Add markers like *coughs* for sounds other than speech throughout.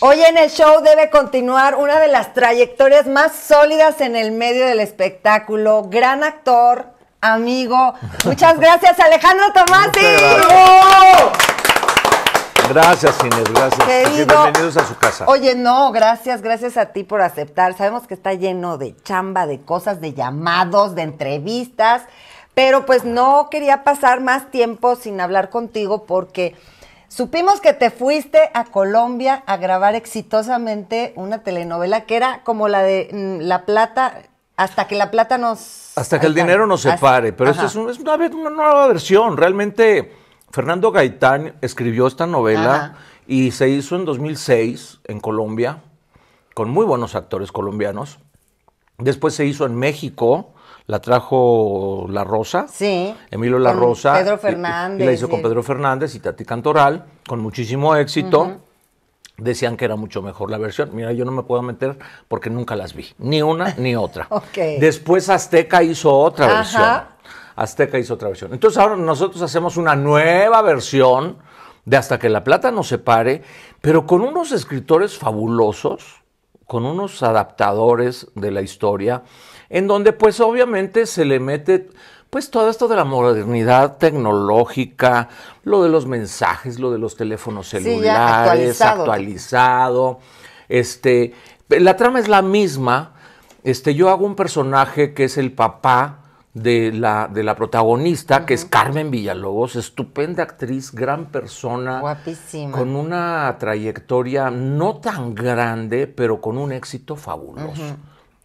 Hoy en el show debe continuar una de las trayectorias más sólidas en el medio del espectáculo. Gran actor, amigo. Muchas *laughs* gracias, Alejandro Tomati. Gracias, Inés, gracias. Bienvenidos a su casa. Oye, no, gracias, gracias a ti por aceptar. Sabemos que está lleno de chamba, de cosas, de llamados, de entrevistas, pero pues no quería pasar más tiempo sin hablar contigo porque Supimos que te fuiste a Colombia a grabar exitosamente una telenovela que era como la de mm, La Plata, hasta que La Plata nos... Hasta que el dinero nos separe, pero es, una, nueva versión. Realmente Fernando Gaitán escribió esta novela y se hizo en 2006 en Colombia, con muy buenos actores colombianos. Después se hizo en México la trajo La Rosa. Sí. Emilio La Rosa. Pedro Fernández. Y, la hizo con Pedro Fernández y Tati Cantoral, con muchísimo éxito. Decían que era mucho mejor la versión. Mira, yo no me puedo meter porque nunca las vi. Ni una ni otra. *laughs* Después Azteca hizo otra versión. Azteca hizo otra versión. Entonces ahora nosotros hacemos una nueva versión de Hasta que la plata nos separe, pero con unos escritores fabulosos, con unos adaptadores de la historia en donde pues obviamente se le mete pues todo esto de la modernidad tecnológica, lo de los mensajes, lo de los teléfonos celulares, actualizado. Este, la trama es la misma. Este, yo hago un personaje que es el papá de la, de la protagonista, que es Carmen Villalobos, estupenda actriz, gran persona. Guapísima. Con una trayectoria no tan grande, pero con un éxito fabuloso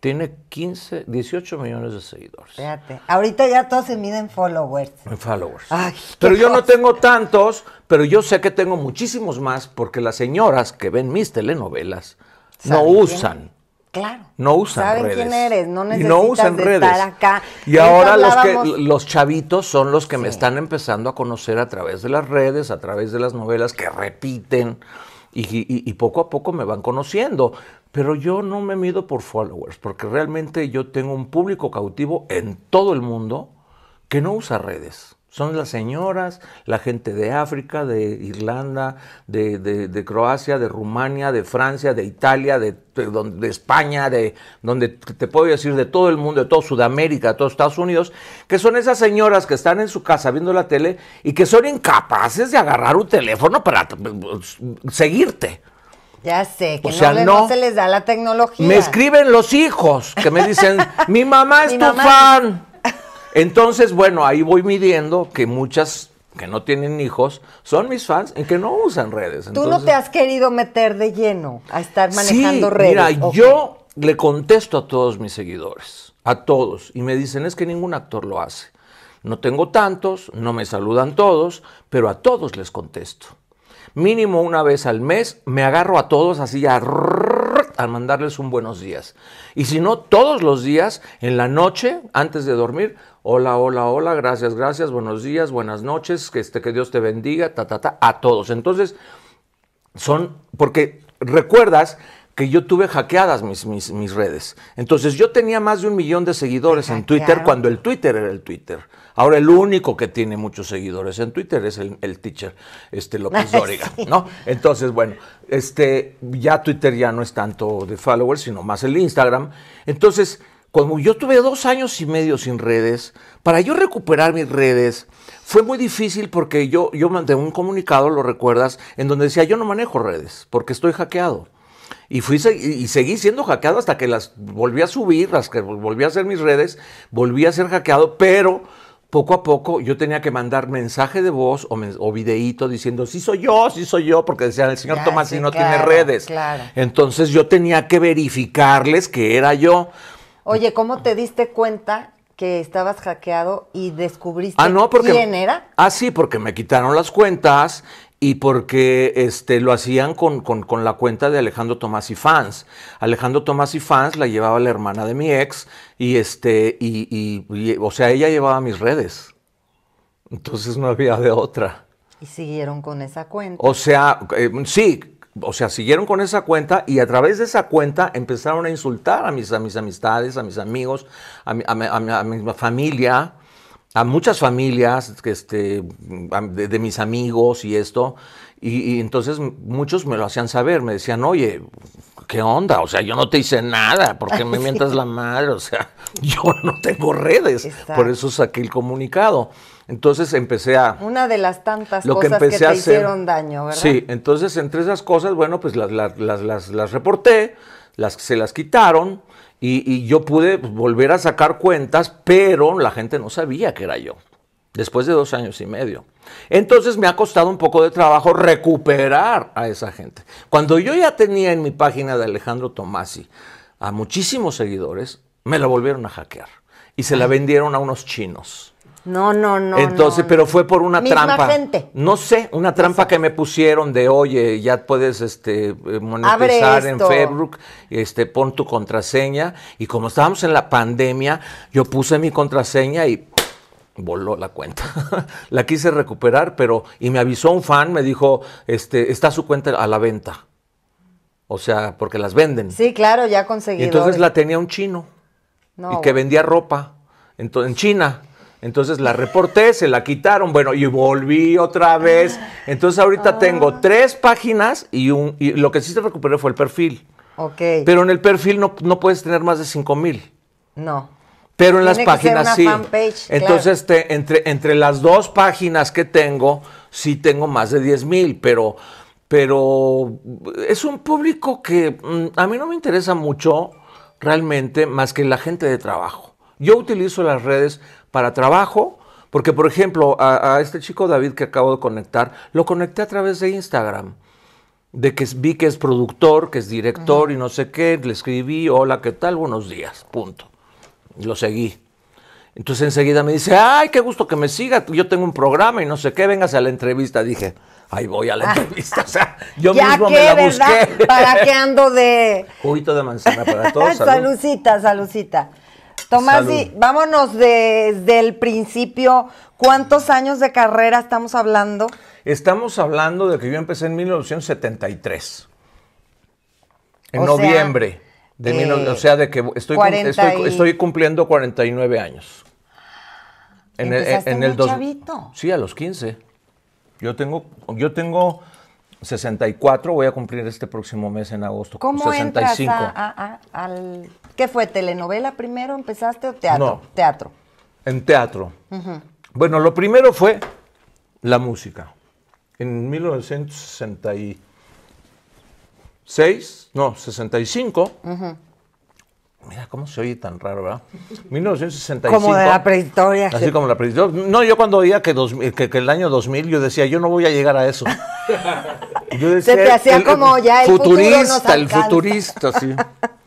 tiene 15, 18 millones de seguidores. Fíjate, ahorita ya todos se miden followers. Followers. pero yo no tengo tantos, pero yo sé que tengo muchísimos más porque las señoras que ven mis telenovelas no usan. Claro. No usan ¿Saben quién eres, no necesitan estar acá. Y ahora los que los chavitos son los que me están empezando a conocer a través de las redes, a través de las novelas que repiten. y, poco a poco me van conociendo. Pero yo no me mido por followers, porque realmente yo tengo un público cautivo en todo el mundo que no usa redes. Son las señoras, la gente de África, de Irlanda, de, de, Croacia, de Rumania, de Francia, de Italia, de, de, España, de donde te puedo decir de todo el mundo, de toda Sudamérica, de todos Estados Unidos, que son esas señoras que están en su casa viendo la tele y que son incapaces de agarrar un teléfono para pues, seguirte. Ya sé, que no, se les da la tecnología. Me escriben los hijos que me dicen, *laughs* mi mamá es tu fan. *laughs* Entonces, bueno, ahí voy midiendo que muchas que no tienen hijos son mis fans y que no usan redes. Tú no te has querido meter de lleno a estar manejando redes. Mira, yo le contesto a todos mis seguidores, a todos, y me dicen, es que ningún actor lo hace. No tengo tantos, no me saludan todos, pero a todos les contesto mínimo una vez al mes, me agarro a todos así a al mandarles un buenos días. Y si no, todos los días, en la noche, antes de dormir, hola, hola, hola, gracias, gracias, buenos días, buenas noches, que, este, que Dios te bendiga, ta, ta, ta, a todos. Entonces, son, porque recuerdas que yo tuve hackeadas mis, mis, redes. Entonces yo tenía más de un millón de seguidores en Twitter cuando el Twitter era el Twitter. Ahora el único que tiene muchos seguidores en Twitter es el, teacher este López Dóriga, ¿no? Entonces, bueno, este ya Twitter ya no es tanto de followers, sino más el Instagram. Entonces, como yo tuve dos años y medio sin redes, para yo recuperar mis redes fue muy difícil porque yo, yo mandé un comunicado, lo recuerdas, en donde decía yo no manejo redes porque estoy hackeado. Y, fui, y seguí siendo hackeado hasta que las volví a subir, las que volví a hacer mis redes, volví a ser hackeado, pero poco a poco yo tenía que mandar mensaje de voz o, videíto diciendo, sí soy yo, sí soy yo, porque decían, el señor Tomás no tiene redes. Entonces yo tenía que verificarles que era yo. Oye, ¿cómo te diste cuenta que estabas hackeado y descubriste ah, no, porque, quién era? Ah, sí, porque me quitaron las cuentas y porque este, lo hacían con, con, con, la cuenta de Alejandro Tomás y Fans. Alejandro Tomás y Fans la llevaba la hermana de mi ex y, este, y, o sea, ella llevaba mis redes. Entonces no había de otra. Y siguieron con esa cuenta. O sea, eh, sí, o sea, siguieron con esa cuenta y a través de esa cuenta empezaron a insultar a mis, a mis amistades, a mis amigos, a a a mi familia a muchas familias este, de, mis amigos y esto, y, entonces muchos me lo hacían saber, me decían, oye, ¿qué onda? O sea, yo no te hice nada, ¿por qué *laughs* me mientas la madre? O sea, *laughs* yo no tengo redes, por eso saqué el comunicado. Entonces empecé a... Una de las tantas cosas que, te hicieron daño, ¿verdad? Sí, entonces entre esas cosas, bueno, pues las, las, las, las reporté, las, se las quitaron, y, yo pude volver a sacar cuentas, pero la gente no sabía que era yo, después de dos años y medio. Entonces me ha costado un poco de trabajo recuperar a esa gente. Cuando yo ya tenía en mi página de Alejandro Tomasi a muchísimos seguidores, me la volvieron a hackear y se la vendieron a unos chinos. No, no, no. Entonces, pero fue por una misma trampa. No sé, una trampa que me pusieron de, oye, ya puedes este, eh, monetizar en Facebook, este, pon tu contraseña. Y como estábamos en la pandemia, yo puse mi contraseña y voló la cuenta. *laughs* la quise recuperar, pero, y me avisó un fan, me dijo, este, está su cuenta a la venta. O sea, porque las venden. Sí, claro, ya conseguí. Entonces la tenía un chino. No, y que vendía ropa en China. Entonces la reporté, se la quitaron, bueno, y volví otra vez. Entonces ahorita ah. tengo tres páginas y, un, y lo que sí se recuperó fue el perfil. Ok. Pero en el perfil no, puedes tener más de 5 mil. No. Pero en las páginas sí. Entonces entre, las dos páginas que tengo, sí tengo más de 10 mil, pero, pero es un público que mm, a mí no me interesa mucho realmente más que la gente de trabajo. Yo utilizo las redes para trabajo, porque, por ejemplo, a, este chico David que acabo de conectar, lo conecté a través de Instagram. De que vi que es productor, que es director y no sé qué, le escribí, hola, ¿qué tal? Buenos días, punto. lo seguí. Entonces enseguida me dice, ay, qué gusto que me siga, yo tengo un programa y no sé qué, vengas a la entrevista. Dije, ahí voy a la ah. entrevista. O sea, yo *laughs* mismo que, me la ¿Para qué ando de...? *laughs* Juguito de manzana para todos. *laughs* saludcita, saludcita. Tomás, vámonos desde el principio. ¿Cuántos años de carrera estamos hablando? Estamos hablando de que yo empecé en 1973. En noviembre de eh, O sea, de que estoy, estoy, cumpliendo 49 años. En el, en Sí, a los 15. Yo tengo, yo tengo 64, voy a cumplir este próximo mes en agosto. ¿Cómo 65. Entras al ¿Qué fue? ¿Telenovela primero empezaste o teatro? No, teatro. En teatro. Bueno, lo primero fue la música. En 1966, no, 65. Mira cómo se oye tan raro, ¿verdad? 1965. Como de la prehistoria. Así como la prehistoria. No, yo cuando oía que, el año 2000, yo decía, yo no voy a llegar a eso. *laughs* Yo decía, se te hacía como ya el futurista, el futurista, sí. *laughs*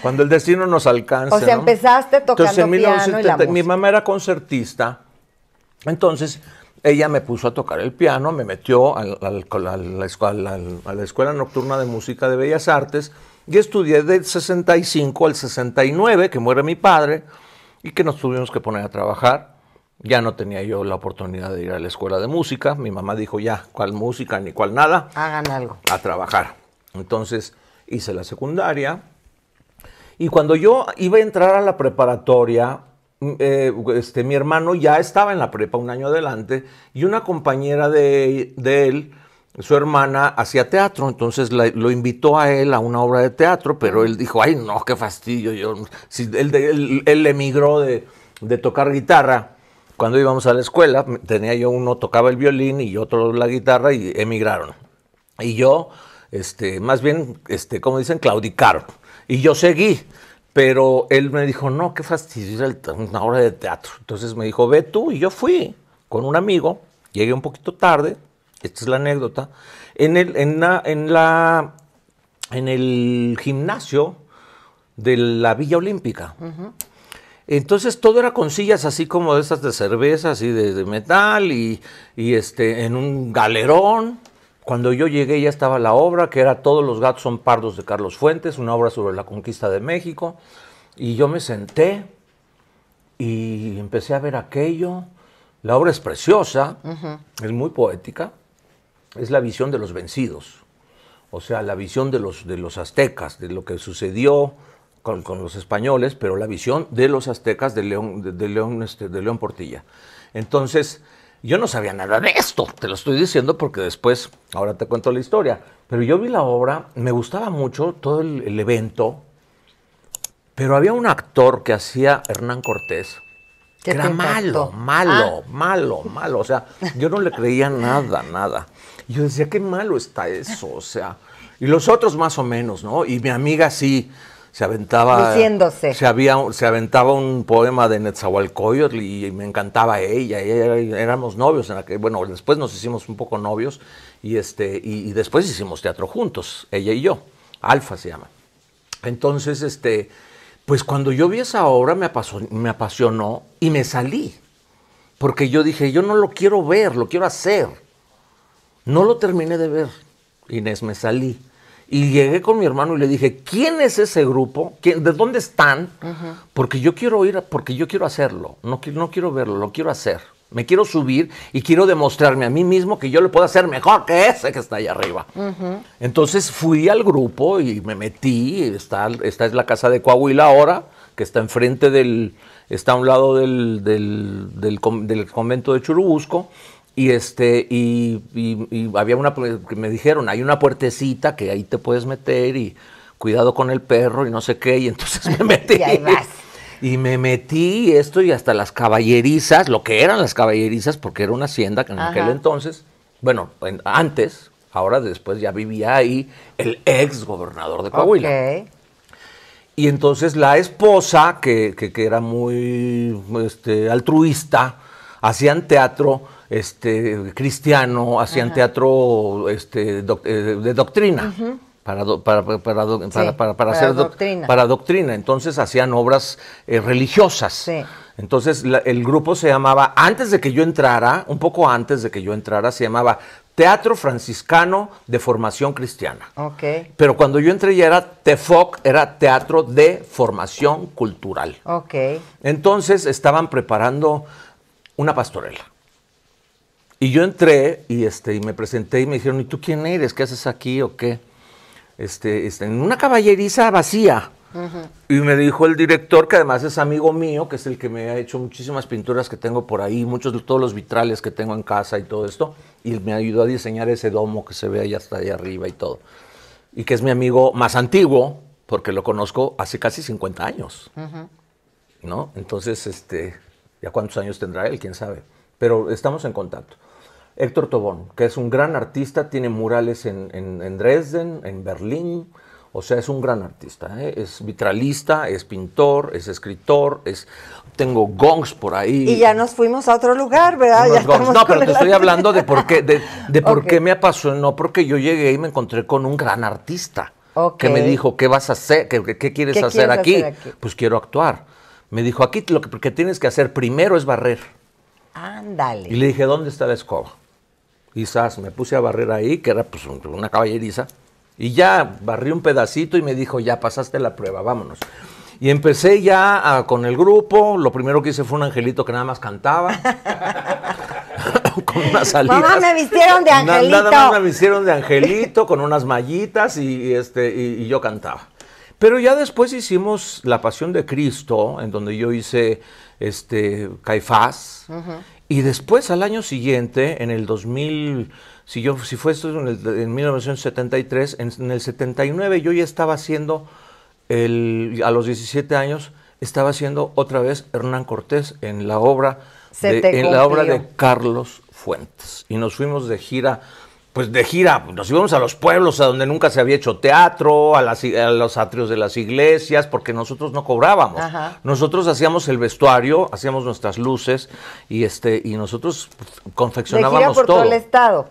Cuando el destino nos alcanza. O sea, empezaste tocando piano y la Mi mamá era concertista, entonces ella me puso a tocar el piano, me metió a la Escuela Nocturna de Música de Bellas Artes y estudié del 65 al 69, que muere mi padre, y que nos tuvimos que poner a trabajar. Ya no tenía yo la oportunidad de ir a la escuela de música. Mi mamá dijo, ya, cuál música ni cuál nada. Hagan algo. A trabajar. Entonces hice la secundaria, y cuando yo iba a entrar a la preparatoria, mm, eh, este, mi hermano ya estaba en la prepa un año adelante y una compañera de, él, su hermana, hacía teatro, entonces lo invitó a él a una obra de teatro, pero él dijo, ay no, qué fastidio, yo, si, él, emigró de, de tocar guitarra cuando íbamos a la escuela, tenía yo uno tocaba el violín y otro la guitarra y emigraron. Y yo, este, más bien, este, como dicen, claudicaron. Y yo seguí, pero él me dijo, no, qué fastidio, una hora de teatro. Entonces me dijo, ve tú, y yo fui con un amigo, llegué un poquito tarde, esta es la anécdota, en, el, en, la, en, la, el gimnasio de la Villa Olímpica. Entonces todo era con sillas así como de esas de cerveza, así de, metal, y, y, este, en un galerón. Cuando yo llegué ya estaba la obra, que era Todos los gatos son pardos de Carlos Fuentes, una obra sobre la conquista de México. Y yo me senté y empecé a ver aquello. La obra es preciosa, es muy poética, es la visión de los vencidos, o sea, la visión de los, de los aztecas, de lo que sucedió con, los españoles, pero la visión de los aztecas de León, de este, León Portilla. Entonces, yo no sabía nada de esto, te lo estoy diciendo porque después, ahora te cuento la historia, pero yo vi la obra, me gustaba mucho todo el, evento, pero había un actor que hacía Hernán Cortés, que era malo, malo, ah. malo, malo, o sea, yo no le creía nada, nada. Yo decía, qué malo está eso, o sea, y los otros más o menos, ¿no? Y mi amiga sí, se aventaba se había se aventaba un poema de Netzahualcoyotl y, me encantaba ella, éramos novios en bueno después nos hicimos un poco novios y este y, después hicimos teatro juntos ella y yo Alfa se llama entonces este pues cuando yo vi esa obra me apasionó, me apasionó y me salí porque yo dije yo no lo quiero ver lo quiero hacer no lo terminé de ver Inés me salí y llegué con mi hermano y le dije, ¿quién es ese grupo? ¿De dónde están? Porque yo quiero ir, porque yo quiero hacerlo. No, no quiero verlo, lo quiero hacer. Me quiero subir y quiero demostrarme a mí mismo que yo lo puedo hacer mejor que ese que está allá arriba. Entonces fui al grupo y me metí. Está, esta es la casa de Coahuila ahora, que está enfrente del, está a un lado del, del, del convento de Churubusco. Y, este, y, había una, me dijeron, hay una puertecita que ahí te puedes meter y cuidado con el perro y no sé qué. Y entonces me *laughs* metí. *laughs* y me metí esto y hasta las caballerizas, lo que eran las caballerizas, porque era una hacienda que en aquel entonces, bueno, antes, ahora después ya vivía ahí el ex gobernador de Coahuila. Y entonces la esposa, que, que, era muy este, altruista, hacían teatro este, cristiano, hacían teatro este, eh, de doctrina. Para, para, para, hacer para doctrina. Entonces hacían obras eh, religiosas. Entonces el grupo se llamaba, antes de que yo entrara, un poco antes de que yo entrara, se llamaba Teatro Franciscano de Formación Cristiana. Pero cuando yo entré ya era TEFOC, era Teatro de Formación Cultural. Entonces estaban preparando una pastorela. Y yo entré y, este, me presenté y me dijeron, ¿y tú quién eres? ¿Qué haces aquí o qué? Este, este en una caballeriza vacía. Y me dijo el director, que además es amigo mío, que es el que me ha hecho muchísimas pinturas que tengo por ahí, muchos de todos los vitrales que tengo en casa y todo esto, y me ayudó a diseñar ese domo que se ve allá hasta allá arriba y todo. Y que es mi amigo más antiguo, porque lo conozco hace casi 50 años. ¿No? Entonces, este, ya cuántos años tendrá él, quién sabe. Pero estamos en contacto. Héctor Tobón, que es un gran artista, tiene murales en, Dresden, en Berlín, o sea, es un gran artista, ¿eh? es vitralista, es pintor, es escritor, es tengo gongs por ahí. Y ya nos fuimos a otro lugar, ¿verdad? no, pero te estoy *laughs* hablando de por qué, de, por qué me apasionó, porque yo llegué y me encontré con un gran artista que me dijo, ¿qué vas a hacer? ¿Qué, quieres, hacer, aquí? Pues quiero actuar. Me dijo, aquí lo que, que tienes que hacer primero es barrer. Ándale. Y le dije, ¿dónde está la escoba? quizás me puse a barrer ahí, que era pues, una caballeriza, y ya barrí un pedacito y me dijo, ya pasaste la prueba, vámonos. Y empecé ya ah, con el grupo, lo primero que hice fue un angelito que nada más cantaba. *laughs* con unas Mamá, me vistieron de angelito. nada más me vistieron de angelito, con unas mallitas y, este, y, yo cantaba. Pero ya después hicimos La Pasión de Cristo, en donde yo hice este, Caifás, y después al año siguiente, en el 2000, si yo si fue esto en, 1973, en, en, el 79 yo ya estaba haciendo, el, a los 17 años, estaba haciendo otra vez Hernán Cortés en la obra, en la obra de Carlos Fuentes. Y nos fuimos de gira pues de gira, nos íbamos a los pueblos a donde nunca se había hecho teatro, a, las, los atrios de las iglesias, porque nosotros no cobrábamos. Nosotros hacíamos el vestuario, hacíamos nuestras luces y este y nosotros pues, confeccionábamos de gira por todo. el estado.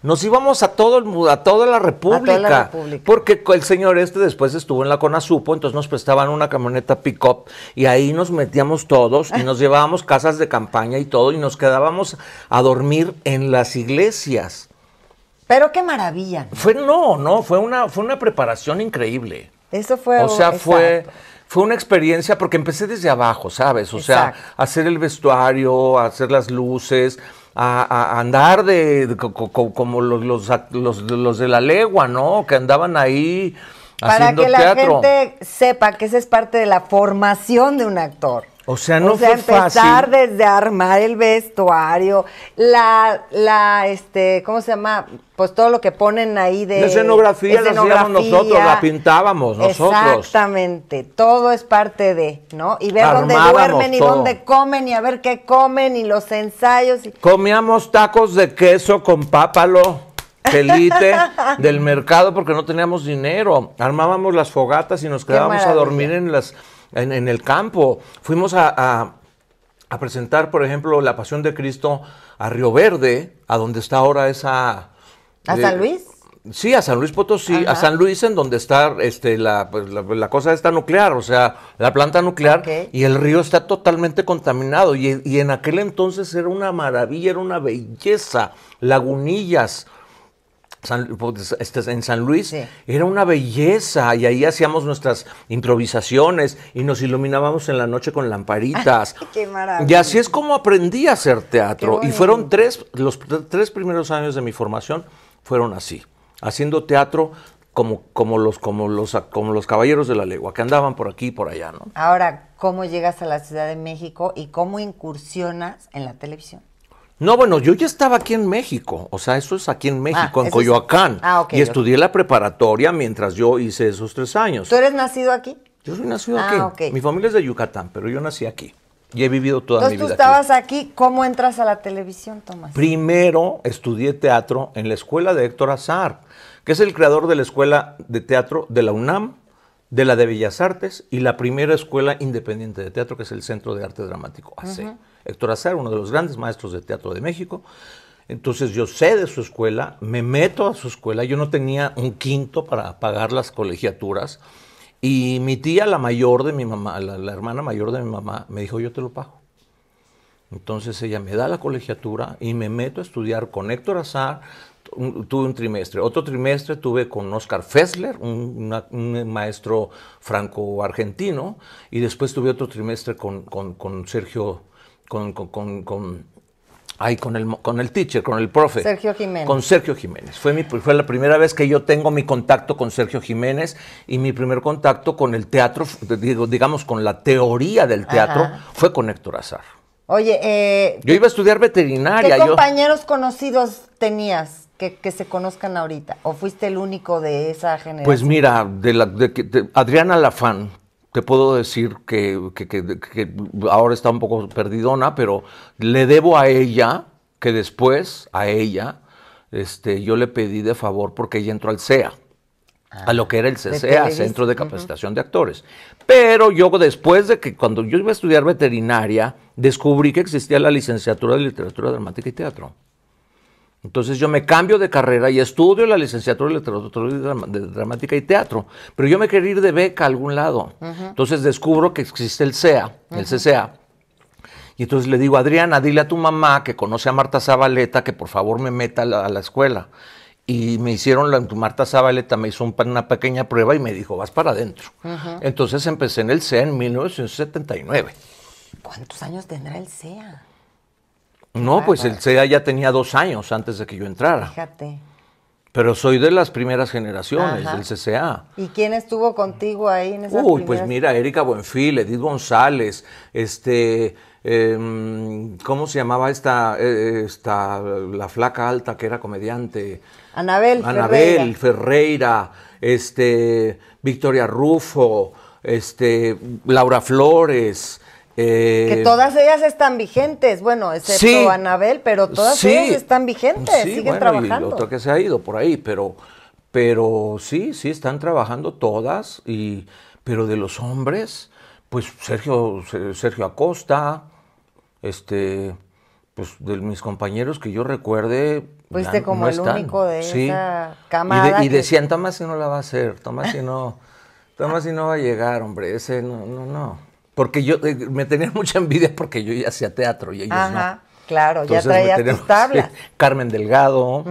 Nos íbamos a todo el, toda la República, a toda la República, porque el señor este después estuvo en la Conasupo, entonces nos prestaban una camioneta pick-up y ahí nos metíamos todos y nos *laughs* llevábamos casas de campaña y todo y nos quedábamos a dormir en las iglesias pero qué maravilla. Fue, no, no, fue una, fue una preparación increíble. Eso fue. O sea, fue. Fue una experiencia porque empecé desde abajo, ¿sabes? O sea, hacer el vestuario, hacer las luces, a, andar de, como los, los, los, de la legua, ¿no? Que andaban ahí Para haciendo teatro. Para que la gente sepa que esa es parte de la formación de un actor. O sea, no o sea, empezar desde armar el vestuario, la, la, este, ¿cómo se llama? Pues todo lo que ponen ahí de. La escenografía, la hacíamos nosotros, la pintábamos nosotros. Exactamente, todo es parte de, ¿no? Y ver dónde duermen y dónde comen y a ver qué comen y los ensayos. Comíamos tacos de queso con pápalo. Pelite *laughs* del mercado porque no teníamos dinero. Armábamos las fogatas y nos quedábamos a dormir en las en, el campo. Fuimos a, a, presentar, por ejemplo, la Pasión de Cristo a Río Verde, a donde está ahora esa... ¿A eh, San Luis? Sí, a San Luis Potosí, a San Luis en donde está este, la, pues, la, cosa está nuclear, o sea, la planta nuclear, y el río está totalmente contaminado. Y, y, en aquel entonces era una maravilla, era una belleza, lagunillas, pues, este, en San Luis, era una belleza y ahí hacíamos nuestras improvisaciones y nos iluminábamos en la noche con lamparitas. *laughs* Y así es como aprendí a hacer teatro. Y fueron tres, los tres primeros años de mi formación fueron así, haciendo teatro como, como, los, como, los, como los caballeros de la legua, que andaban por aquí y por allá. ¿no? Ahora, ¿cómo llegas a la Ciudad de México y cómo incursionas en la televisión? No, bueno, yo ya estaba aquí en México, o sea, eso es aquí en ah, México, en Coyoacán. Ah, ok. y estudié la preparatoria mientras yo hice esos tres años. ¿Tú eres nacido aquí? Yo soy nacido ah, aquí. Mi familia es de Yucatán, pero yo nací aquí. Y he vivido toda mi vida. Tú estabas aquí. ¿cómo entras a la televisión, Tomás? Primero estudié teatro en la escuela de Héctor Azar, que es el creador de la escuela de teatro de la UNAM, de la de Bellas Artes y la primera escuela independiente de teatro, que es el Centro de Arte Dramático, AC. Héctor Azar, uno de los grandes maestros de teatro de México. Entonces yo sé de su escuela, me meto a su escuela, yo no tenía un quinto para pagar las colegiaturas y mi tía, la mayor de mi mamá, la, hermana mayor de mi mamá, me dijo yo te lo pago. Entonces ella me da la colegiatura y me meto a estudiar con Héctor Azar, tuve un trimestre. Otro trimestre tuve con Oscar Fessler, un, maestro franco-argentino, y después tuve otro trimestre con, con Sergio con, con, con, con el, con el teacher, con el profe. Sergio Jiménez. Con Sergio Jiménez. Fue, mi, fue la primera vez que yo tengo mi contacto con Sergio Jiménez y mi primer contacto con el teatro, digo, digamos, con la teoría del teatro, fue con Héctor Azar. Oye, eh, yo iba a estudiar veterinaria. ¿Qué compañeros conocidos tenías que, se conozcan ahorita? ¿O fuiste el único de esa generación? Pues mira, de la, Adriana Lafán, te puedo decir que, ahora está un poco perdidona, pero le debo a ella que después, a ella, este, yo le pedí de favor porque ella entró al CEA. a lo que era el ah, CCA, e Centro de Capacitación de Actores. Pero yo después de que cuando yo iba a estudiar veterinaria, descubrí que existía la licenciatura de literatura dramática y teatro. Entonces yo me cambio de carrera y estudio la licenciatura de literatura de dramática y teatro, pero yo me quería ir de beca a algún lado. Entonces descubro que existe el CEA, el CCA. Y entonces le digo, Adriana, dile a tu mamá que conoce a Marta Zabaleta que por favor me meta a la, escuela. Y me hicieron, la, Marta Zabaleta me hizo una pequeña prueba y me dijo, vas para adentro. Entonces empecé en el CEA en 1979. ¿Cuántos años tendrá el CEA? No, ah, pues el CEA ya tenía dos años antes de que yo entrara. Fíjate. Pero soy de las primeras generaciones del CCA. ¿Y quién estuvo contigo ahí en esas Uy, pues mira, Erika Buenfil, Edith González, este, em, ¿cómo se llamaba esta, eh, esta, la flaca alta que era comediante? Anabel. Anabel Ferreira, Ferreira este, Victoria Rufo, este, Laura Flores, que eh, todas ellas están vigentes, bueno, excepto Anabel, pero todas ellas están vigentes, siguen trabajando. Y otra que se ha ido por ahí, pero, pero sí, sí están trabajando todas, y, pero de los hombres, pues Sergio, Sergio Acosta, este, pues de mis compañeros que yo recuerde. Fuiste como el único de esa camada. Y, decían, Tomás si no la va a hacer, Tomás si no, Tomás si no va a llegar, hombre, ese no, no, no. Porque yo eh, me tenía *laughs* mucha envidia porque yo ya hacía teatro y ellos Ajá, Claro, ya traía tablas. *laughs* Carmen Delgado.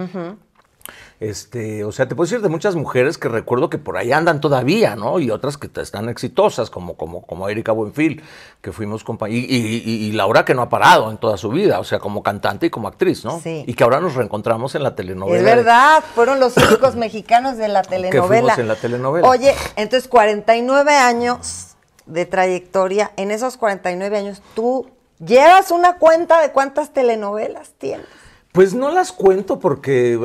Este, o sea, te puedo decir de muchas mujeres que recuerdo que por ahí andan todavía, ¿no? Y otras que están exitosas, como, como, como Erika Buenfil, que fuimos compañeros, y, y, y, Laura que no ha parado en toda su vida, o sea, como cantante y como actriz, ¿no? Sí. Y que ahora nos reencontramos en la telenovela. Es verdad, fueron los únicos mexicanos de la telenovela. Que fuimos en la telenovela. Oye, entonces 49 años de trayectoria, en esos 49 años, ¿tú llevas una cuenta de cuántas telenovelas tienes? Pues no las cuento porque eh,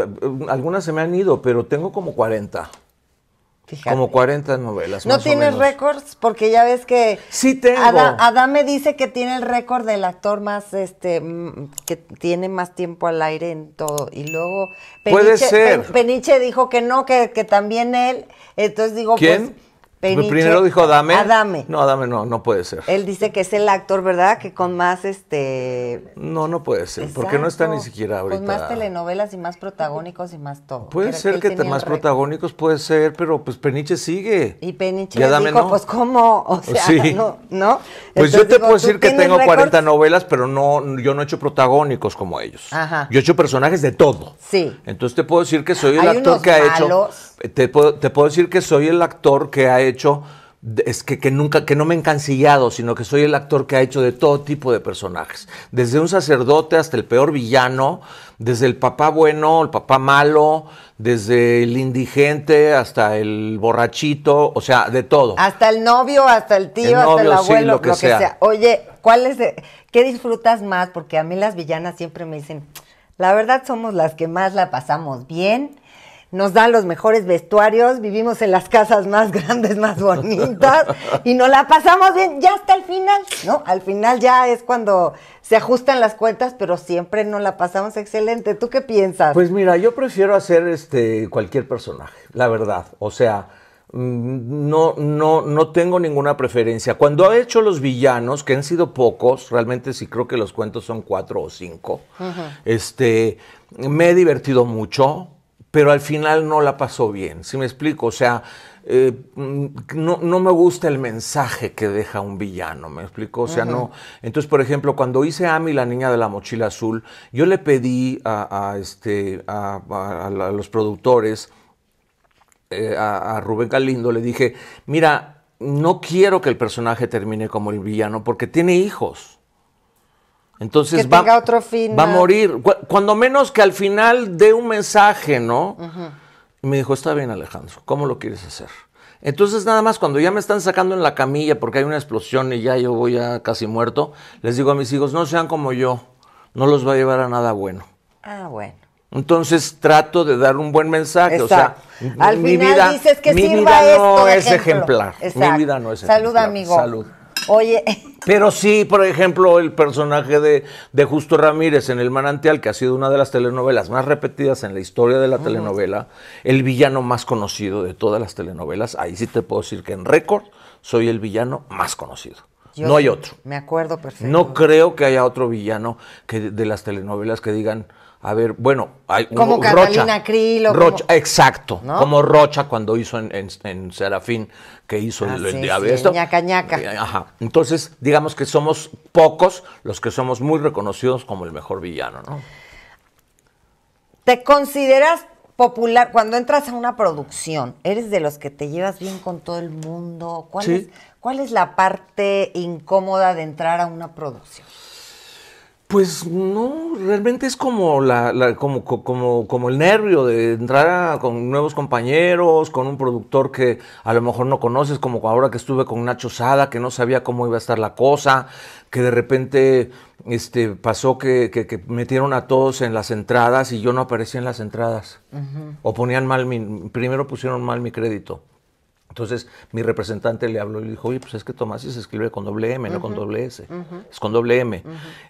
algunas se me han ido, pero tengo como 40. Como 40 novelas. ¿No tienes récords? Porque ya ves que. Sí, tengo. Adán, me dice que tiene el récord del actor más. este mm, que tiene más tiempo al aire en todo. Y luego. Puede ser. Peniche dijo que no, que, que también él. Entonces digo, ¿Quién? Pues, Peniche, Primero dijo dame No, dame no, no puede ser. Él dice que es el actor, ¿verdad? Que con más este. No, no puede ser, porque no está ni siquiera ahorita. Con más telenovelas y más protagónicos y más todo. Puede ser que, más protagónicos, puede ser, pero pues Peniche sigue. Y Peniche dijo, no. pues cómo, *laughs* o pues sea, no, Pues yo te puedo decir que tengo 40 novelas, pero no, yo no he hecho protagónicos como ellos. Ajá. Yo he hecho personajes de todo. Sí. Entonces te puedo decir que soy el actor que ha hecho. Eh, te puedo, te puedo decir que soy el actor que ha hecho hecho es que, nunca, que no me he encancillado, sino que soy el actor que ha hecho de todo tipo de personajes. Desde un sacerdote hasta el peor villano, desde el papá bueno, el papá malo, desde el indigente hasta el borrachito, o sea, de todo. Hasta el novio, hasta el tío, hasta el abuelo, lo, que, sea. Oye, ¿cuál es ¿qué disfrutas más? Porque a mí las villanas siempre me dicen, la verdad somos las que más la pasamos bien nos dan los mejores vestuarios, vivimos en las casas más *laughs* grandes, más bonitas y nos la pasamos bien ya hasta el final, ¿no? Al final ya es cuando se ajustan las cuentas, pero siempre nos la pasamos excelente. ¿Tú qué piensas? Pues mira, yo prefiero hacer este cualquier personaje, la verdad. O sea, mm, no, no, no tengo ninguna preferencia. Cuando he hecho los villanos, que han sido pocos, realmente sí creo que los cuentos son cuatro o cinco, este, me he divertido mucho pero al final no la pasó bien. ¿si me explico? O sea, eh, mm, no, me gusta el mensaje que deja un villano, ¿me explico? O sea, no. Entonces, por ejemplo, cuando hice Amy, la niña de la mochila azul, yo le pedí a, este, a, los productores, eh, a Rubén Galindo, le dije, mira, no quiero que el personaje termine como el villano porque tiene hijos. Entonces va, a morir. Cuando menos que al final dé un mensaje, ¿no? Y me dijo, está bien Alejandro, ¿cómo lo quieres hacer? Entonces nada más cuando ya me están sacando en la camilla porque hay una explosión y ya yo voy casi muerto, les digo a mis hijos, no sean como yo, no los va a llevar a nada bueno. Ah, bueno. Entonces trato de dar un buen mensaje. O sea, Al mi vida, dices que no es ejemplar. Mi vida no es ejemplar. Salud, amigo. Salud. Oye. Pero sí, por ejemplo, el personaje de, Justo Ramírez en El Manantial, que ha sido una de las telenovelas más repetidas en la historia de la telenovela, el villano más conocido de todas las telenovelas, ahí sí te puedo decir que en récord soy el villano más conocido. no hay otro. Me acuerdo perfecto. No creo que haya otro villano que de las telenovelas que digan, a ver, bueno, hay como Catalina exacto, como Rocha cuando hizo en, Serafín, que hizo en el, ah, eh, Ajá. Entonces, digamos que somos pocos los que somos muy reconocidos como el mejor villano, ¿no? ¿Te consideras popular cuando entras a una producción? ¿Eres de los que te llevas bien con todo el mundo? ¿Cuál, es, ¿cuál es la parte incómoda de entrar a una producción? Pues no, realmente es como, la, como, como, como, el nervio de entrar con nuevos compañeros, con un productor que a lo mejor no conoces, como ahora que estuve con Nacho Sada, que no sabía cómo iba a estar la cosa, que de repente este, pasó que, que, metieron a todos en las entradas y yo no aparecía en las entradas. O ponían mal mi, primero pusieron mal mi crédito. Entonces, mi representante le habló y le dijo, oye, pues es que Tomasi se escribe con doble M, no con doble S. Es con doble M.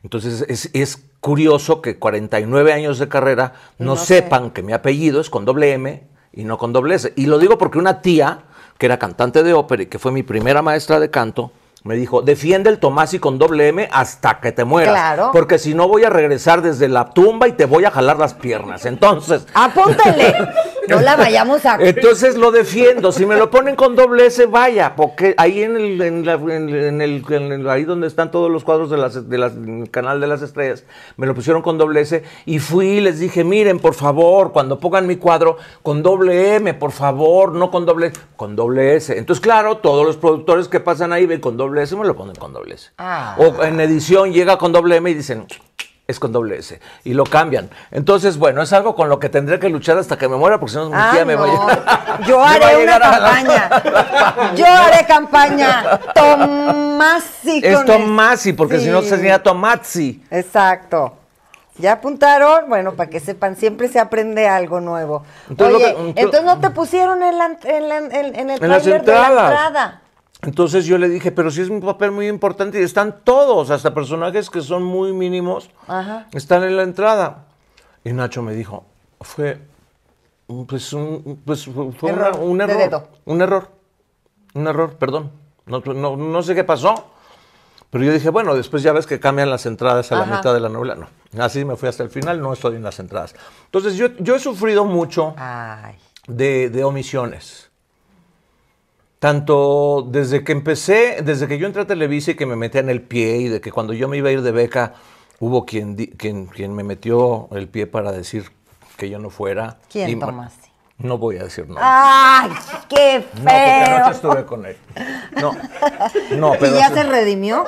Entonces, es, curioso que 49 años de carrera no, sepan que mi apellido es con doble M y no con doble S. Y lo digo porque una tía, que era cantante de ópera y que fue mi primera maestra de canto, me dijo, defiende el Tomás y con doble M hasta que te mueras. Claro. Porque si no voy a regresar desde la tumba y te voy a jalar las piernas. *laughs* Entonces... ¡Apúntale! *laughs* No la vayamos a. Entonces lo defiendo. Si me lo ponen con doble S, vaya, porque ahí en ahí donde están todos los cuadros del canal de las estrellas, me lo pusieron con doble S y fui y les dije, miren, por favor, cuando pongan mi cuadro con doble M, por favor, no con doble, con doble S. Entonces, claro, todos los productores que pasan ahí ven con doble S, me lo ponen con doble S. Ah. O en edición llega con doble M y dicen es con doble S. Y lo cambian. Entonces, bueno, es algo con lo que tendré que luchar hasta que me muera, porque si no, mi día tía me voy. a *laughs* Yo *laughs* haré una campaña. *laughs* Yo haré campaña. Tomasi. Es Tomasi, porque si no sería Tomazzi. Exacto. ¿Ya apuntaron? Bueno, para que sepan, siempre se aprende algo nuevo. Entonces, Oye, entonces, no te pusieron en, la, en, la, en, en el trailer de la entrada. Entonces yo le dije, pero si es un papel muy importante y están todos, hasta personajes que son muy mínimos, están en la entrada. Y Nacho me dijo, fue, pues, un, pues, error, un error. Un error, perdón. No, sé qué pasó, pero yo dije, bueno, después ya ves que cambian las entradas a la mitad de la novela. No, así me fui hasta el final, no estoy en las entradas. Entonces yo, he sufrido mucho de omisiones tanto desde que empecé, desde que yo entré a Televisa y que me en el pie y de que cuando yo me iba a ir de beca hubo quien, quien, quien me metió el pie para decir que yo no fuera. ¿Quién, Tomás? No voy a decir nada. ¡Ay, qué feo! No, porque anoche estuve con él. No, no, pero... ¿Y ya se redimió?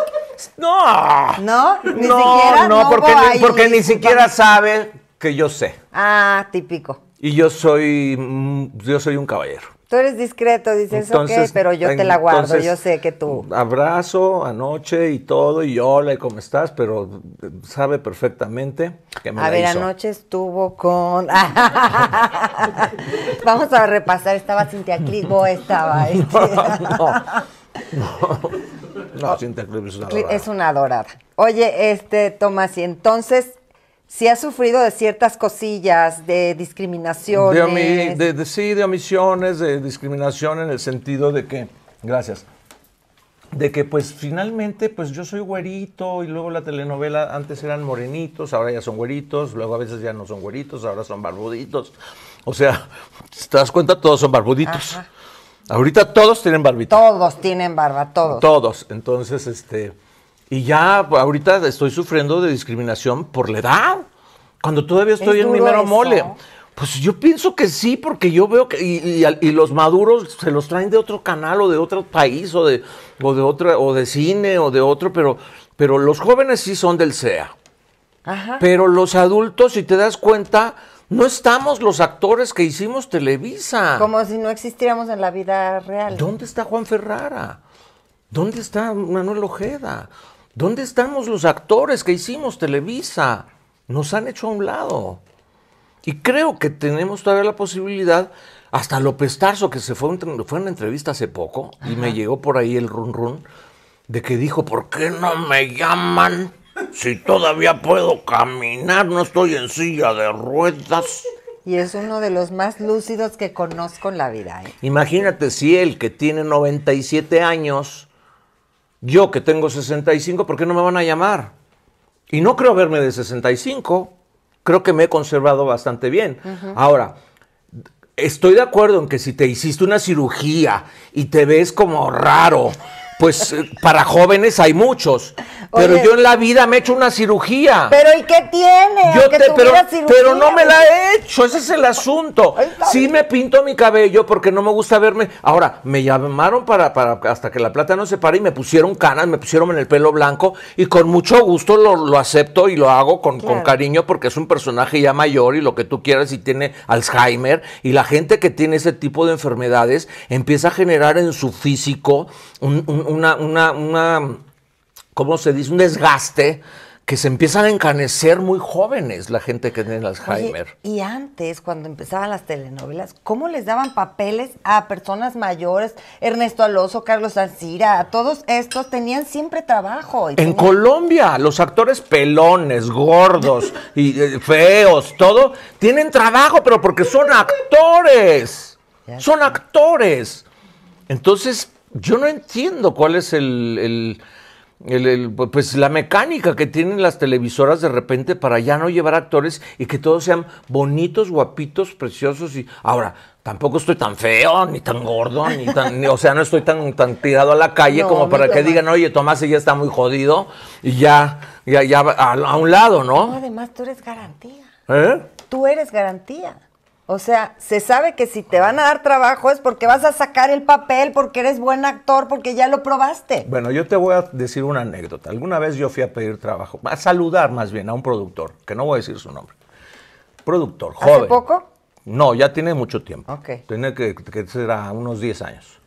No. ¿No? ¿Ni no, siquiera? No, no porque, ni, porque ni siquiera sabe que yo sé. Ah, típico. Y yo soy, mm, yo soy un caballero eres discreto, dices, eso ok, pero yo te la guardo, yo sé que tú. Abrazo anoche y todo, y hola, ¿cómo estás? Pero eh, sabe perfectamente que me A ver, anoche estuvo con. *laughs* Vamos a repasar, estaba Cintia Clitbo, estaba. Este. *laughs* no, no, Cintia es una adorada. Oye, este, Tomás, y entonces si has sufrido de ciertas cosillas, de discriminación. De, sí, de omisiones, de discriminación en el sentido de que, gracias, de que pues finalmente pues yo soy güerito y luego la telenovela antes eran morenitos, ahora ya son güeritos, luego a veces ya no son güeritos, ahora son barbuditos. O sea, te das cuenta, todos son barbuditos. Ahorita todos tienen barbita. Todos tienen barba, todos. Todos. Entonces, este, y ya ahorita estoy sufriendo de discriminación por la edad, cuando todavía estoy en mi mero mole. Pues yo pienso que sí, porque yo veo que. Y, los maduros se los traen de otro canal o de otro país o de, o de, otro, o de cine o de otro, pero, pero los jóvenes sí son del SEA. Pero los adultos, si te das cuenta, no estamos los actores que hicimos Televisa. Como si no existiéramos en la vida real. ¿Dónde está Juan Ferrara? ¿Dónde está Manuel Ojeda? ¿Dónde estamos los actores que hicimos Televisa? Nos han hecho a un lado. Y creo que tenemos todavía la posibilidad, hasta López Tarso, que se fue, en una entrevista hace poco, y me llegó por ahí el run run, de que dijo, ¿por qué no me llaman si todavía puedo caminar? No estoy en silla de ruedas. *laughs* Y es uno de los más lúcidos que conozco en la vida. ¿eh? Imagínate si él, que tiene 97 años, yo que tengo 65, ¿por qué no me van a llamar? Y no creo verme de 65, creo que me he conservado bastante bien. Ahora, estoy de acuerdo en que si te hiciste una cirugía y te ves como raro pues eh, para jóvenes hay muchos. Pero yo en la vida me he hecho una cirugía. Pero ¿y qué tiene? Yo te, pero, pero, no me la he hecho, ese es el asunto. Sí me pinto mi cabello porque no me gusta verme. Ahora, me llamaron para, para hasta que la plata no se pare y me pusieron canas, me pusieron en el pelo blanco y con mucho gusto lo, lo acepto y lo hago con, con cariño porque es un personaje ya mayor y lo que tú quieras y tiene Alzheimer y la gente que tiene ese tipo de enfermedades empieza a generar en su físico un una, una, una, ¿cómo se dice? Un desgaste que se empiezan a encanecer muy jóvenes la gente que tiene Alzheimer. y antes, cuando empezaban las telenovelas, ¿cómo les daban papeles a personas mayores? Ernesto Alonso, Carlos Ancira, todos estos tenían siempre trabajo. en Colombia, los actores pelones, gordos *laughs* y eh, feos, todo, tienen trabajo, pero porque son actores. Son actores. Entonces, yo no entiendo cuál es el, el pues la mecánica que tienen las televisoras de repente para ya no llevar actores y que todos sean bonitos, guapitos, preciosos y ahora tampoco estoy tan feo ni tan gordo ni tan o sea no estoy tan, tan tirado a la calle como para que digan oye Tomás ya está muy jodido y ya ya ya a, un lado no, no además tú eres garantía ¿Eh? tú eres garantía o sea, se sabe que si te van a dar trabajo es porque vas a sacar el papel, porque eres buen actor, porque ya lo probaste. Bueno, yo te voy a decir una anécdota. Alguna vez yo fui a pedir trabajo, a saludar más bien a un productor, que no voy a decir su nombre. Productor, joven. ¿Hace poco? No, ya tiene mucho tiempo. Okay. Tiene que, ser a unos 10 años.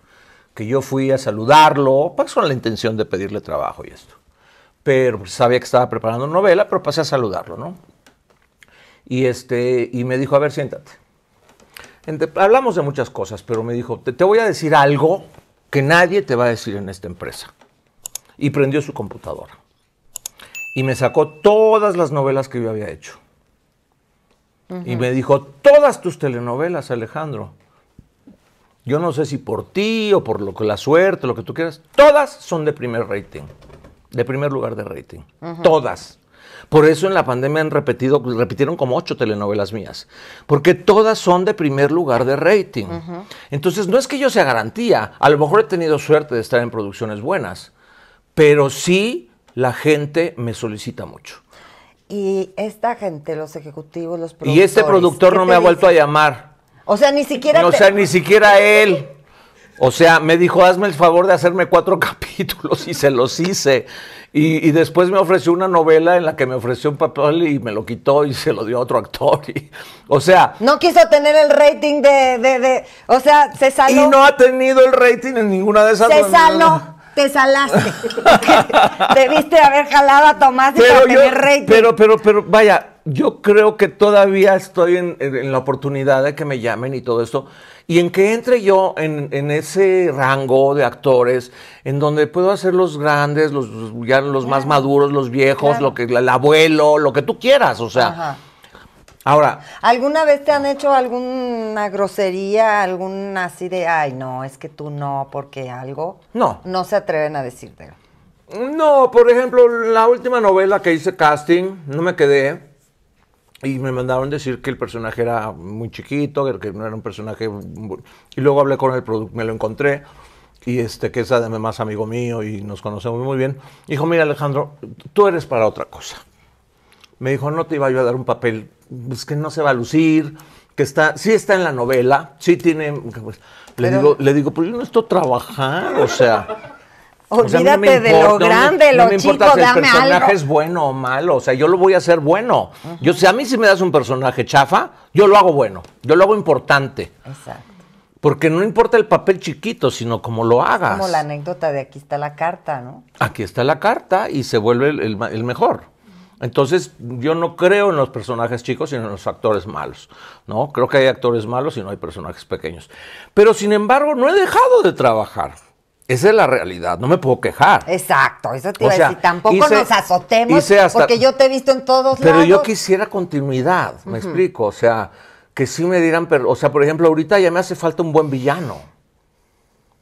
Que yo fui a saludarlo, pues con la intención de pedirle trabajo y esto. Pero sabía que estaba preparando novela, pero pasé a saludarlo, ¿no? Y, este, y me dijo, a ver, siéntate hablamos de muchas cosas, pero me dijo, te, voy a decir algo que nadie te va a decir en esta empresa. Y prendió su computadora. Y me sacó todas las novelas que yo había hecho. Y me dijo, todas tus telenovelas, Alejandro. Yo no sé si por ti o por lo que, la suerte, lo que tú quieras. Todas son de primer rating. De primer lugar de rating. Todas. Por eso en la pandemia han repetido, repitieron como ocho telenovelas mías, porque todas son de primer lugar de rating. Entonces, no es que yo sea garantía, a lo mejor he tenido suerte de estar en producciones buenas, pero sí la gente me solicita mucho. Y esta gente, los ejecutivos, los productores. Y este productor no me ha vuelto a llamar. O sea, ni siquiera. O sea, ni siquiera él. O sea, me dijo, hazme el favor de hacerme cuatro *laughs* capítulos y se los hice. Y, después me ofreció una novela en la que me ofreció un papel y me lo quitó y se lo dio a otro actor. *laughs* o sea. No quiso tener el rating de, O sea, se salió. Y no ha tenido el rating en ninguna de esas. Se saló. te salaste. *laughs* Debiste haber jalado a Tomás y para tener rating. Pero, pero, pero, vaya, yo creo que todavía estoy en, la oportunidad de que me llamen y todo eso. Y en que entre yo en, ese rango de actores, en donde puedo hacer los grandes, los, ya los más maduros, los viejos, lo que el abuelo, lo que tú quieras, o sea. Ahora. ¿Alguna vez te han hecho alguna grosería, alguna así de, ay, no, es que tú no, porque algo? No. No se atreven a decirte. No, por ejemplo, la última novela que hice casting, no me quedé. Y me mandaron decir que el personaje era muy chiquito, que no era un personaje... Y luego hablé con el productor, me lo encontré, y este, que es además amigo mío y nos conocemos muy bien. Dijo, mira Alejandro, tú eres para otra cosa. Me dijo, no te iba yo a dar un papel es que no se va a lucir, que está, sí está en la novela, sí tiene... Pues, le, digo, le digo, pues yo no estoy trabajando, o sea... Olvídate de lo grande, me chico, Si el personaje es bueno o malo, o sea, yo lo voy a hacer bueno. Yo a mí si me das un personaje chafa, yo lo hago bueno, yo lo hago importante. Exacto. Porque no importa el papel chiquito, sino como lo hagas. como la anécdota de aquí está la carta, ¿no? Aquí está la carta y se vuelve el, el mejor. Entonces, yo no creo en los personajes chicos, sino en los actores malos. ¿no? Creo que hay actores malos y no hay personajes pequeños. Pero, sin embargo, no he dejado de trabajar. Esa es la realidad, no me puedo quejar. Exacto, eso te iba a decir. Tampoco nos azotemos, porque yo te he visto en todos pero lados. Pero yo quisiera continuidad, me explico. O sea, que sí me dieran. Pero, o sea, por ejemplo, ahorita ya me hace falta un buen villano.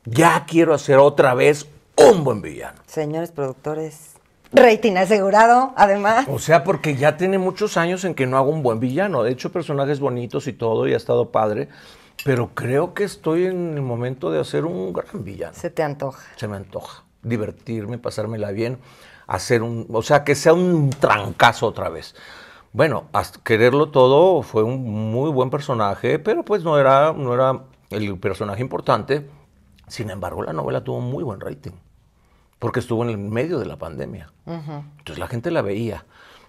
Ya quiero hacer otra vez un buen villano. Señores productores, rating asegurado, además. O sea, porque ya tiene muchos años en que no hago un buen villano. De hecho, personajes bonitos y todo, y ha estado padre pero creo que estoy en el momento de hacer un gran villano. Se te antoja. Se me antoja. Divertirme, pasármela bien, hacer un, o sea, que sea un trancazo otra vez. Bueno, quererlo todo fue un muy buen personaje, pero pues no era, no era el personaje importante. Sin embargo, la novela tuvo muy buen rating, porque estuvo en el medio de la pandemia. Entonces la gente la veía.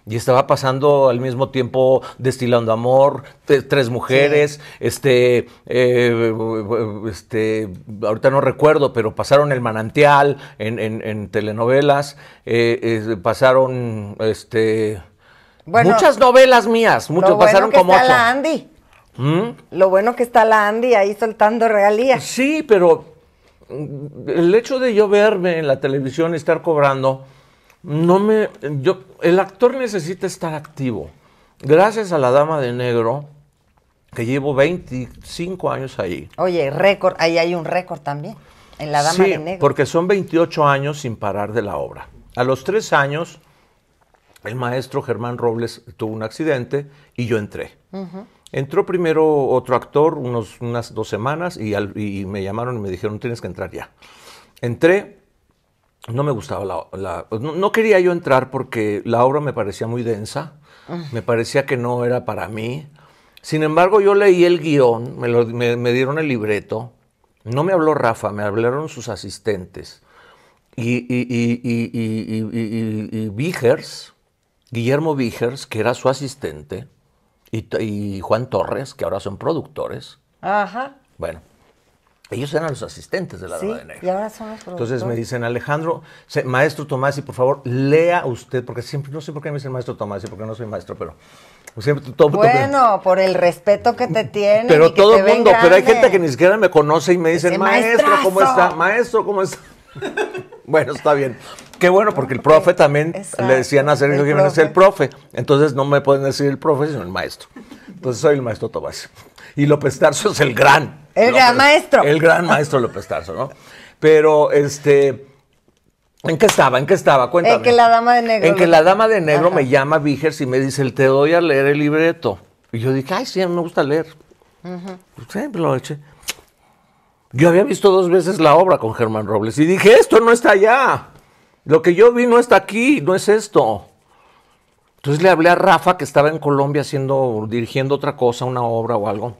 Y estaba pasando al mismo tiempo Destilando Amor, Tres Mujeres, este, eh, este, ahorita no recuerdo, pero pasaron El Manantial en, en, telenovelas, eh, pasaron este, muchas novelas mías, muchas, lo bueno pasaron que como está La Andy. ¿Mm? Lo bueno que está la Andy ahí soltando regalías. Sí, pero el hecho de yo verme en la televisión estar cobrando no me. Yo, el actor necesita estar activo. Gracias a la Dama de Negro, que llevo 25 años ahí. Oye, récord, ahí hay un récord también, en la Dama de Negro. Porque son 28 años sin parar de la obra. A los tres años, el maestro Germán Robles tuvo un accidente y yo entré. Entró primero otro actor, unas dos semanas, y, y me llamaron y me dijeron, tienes que entrar ya. Entré, no me gustaba la... Pues, no, quería yo entrar porque la obra me parecía muy densa, ah. me parecía que no era para mí. Sin embargo, yo leí el guión, me, dieron el libreto, no me habló Rafa, me hablaron sus asistentes. Y, y, y Vigers, Guillermo Vigers, que era su asistente, y, Juan Torres, que ahora son productores. Ajá. Bueno, ellos eran los asistentes de la sí, Y ahora son los Entonces me dicen, Alejandro, maestro Tomás, y por favor, lea usted, porque siempre, no sé por qué me dicen maestro Tomás, y porque no soy maestro, pero Bueno, por el respeto que te tiene. Pero todo el mundo, pero hay gente que ni siquiera me conoce y me dicen, maestro, ¿cómo está? Maestro, ¿cómo está? *laughs* bueno, está bien. Qué bueno, porque el profe también le decían a Sergio Jiménez el profe. Entonces no me pueden decir el profe, sino el maestro. Entonces soy el maestro Tomás. Y López Tarso es el gran. El gran maestro. El gran maestro López Tarso, ¿no? Pero este. ¿En qué estaba? ¿En qué estaba? Cuéntame. En que la dama de negro. En que la dama de negro me llama Vigers y me dice, te doy a leer el libreto. Y yo dije, ay, sí, a mí me gusta leer. Uh eché. Yo había visto dos veces la obra con Germán Robles y dije, esto no está allá. Lo que yo vi no está aquí, no es esto. Entonces le hablé a Rafa, que estaba en Colombia haciendo, dirigiendo otra cosa, una obra o algo.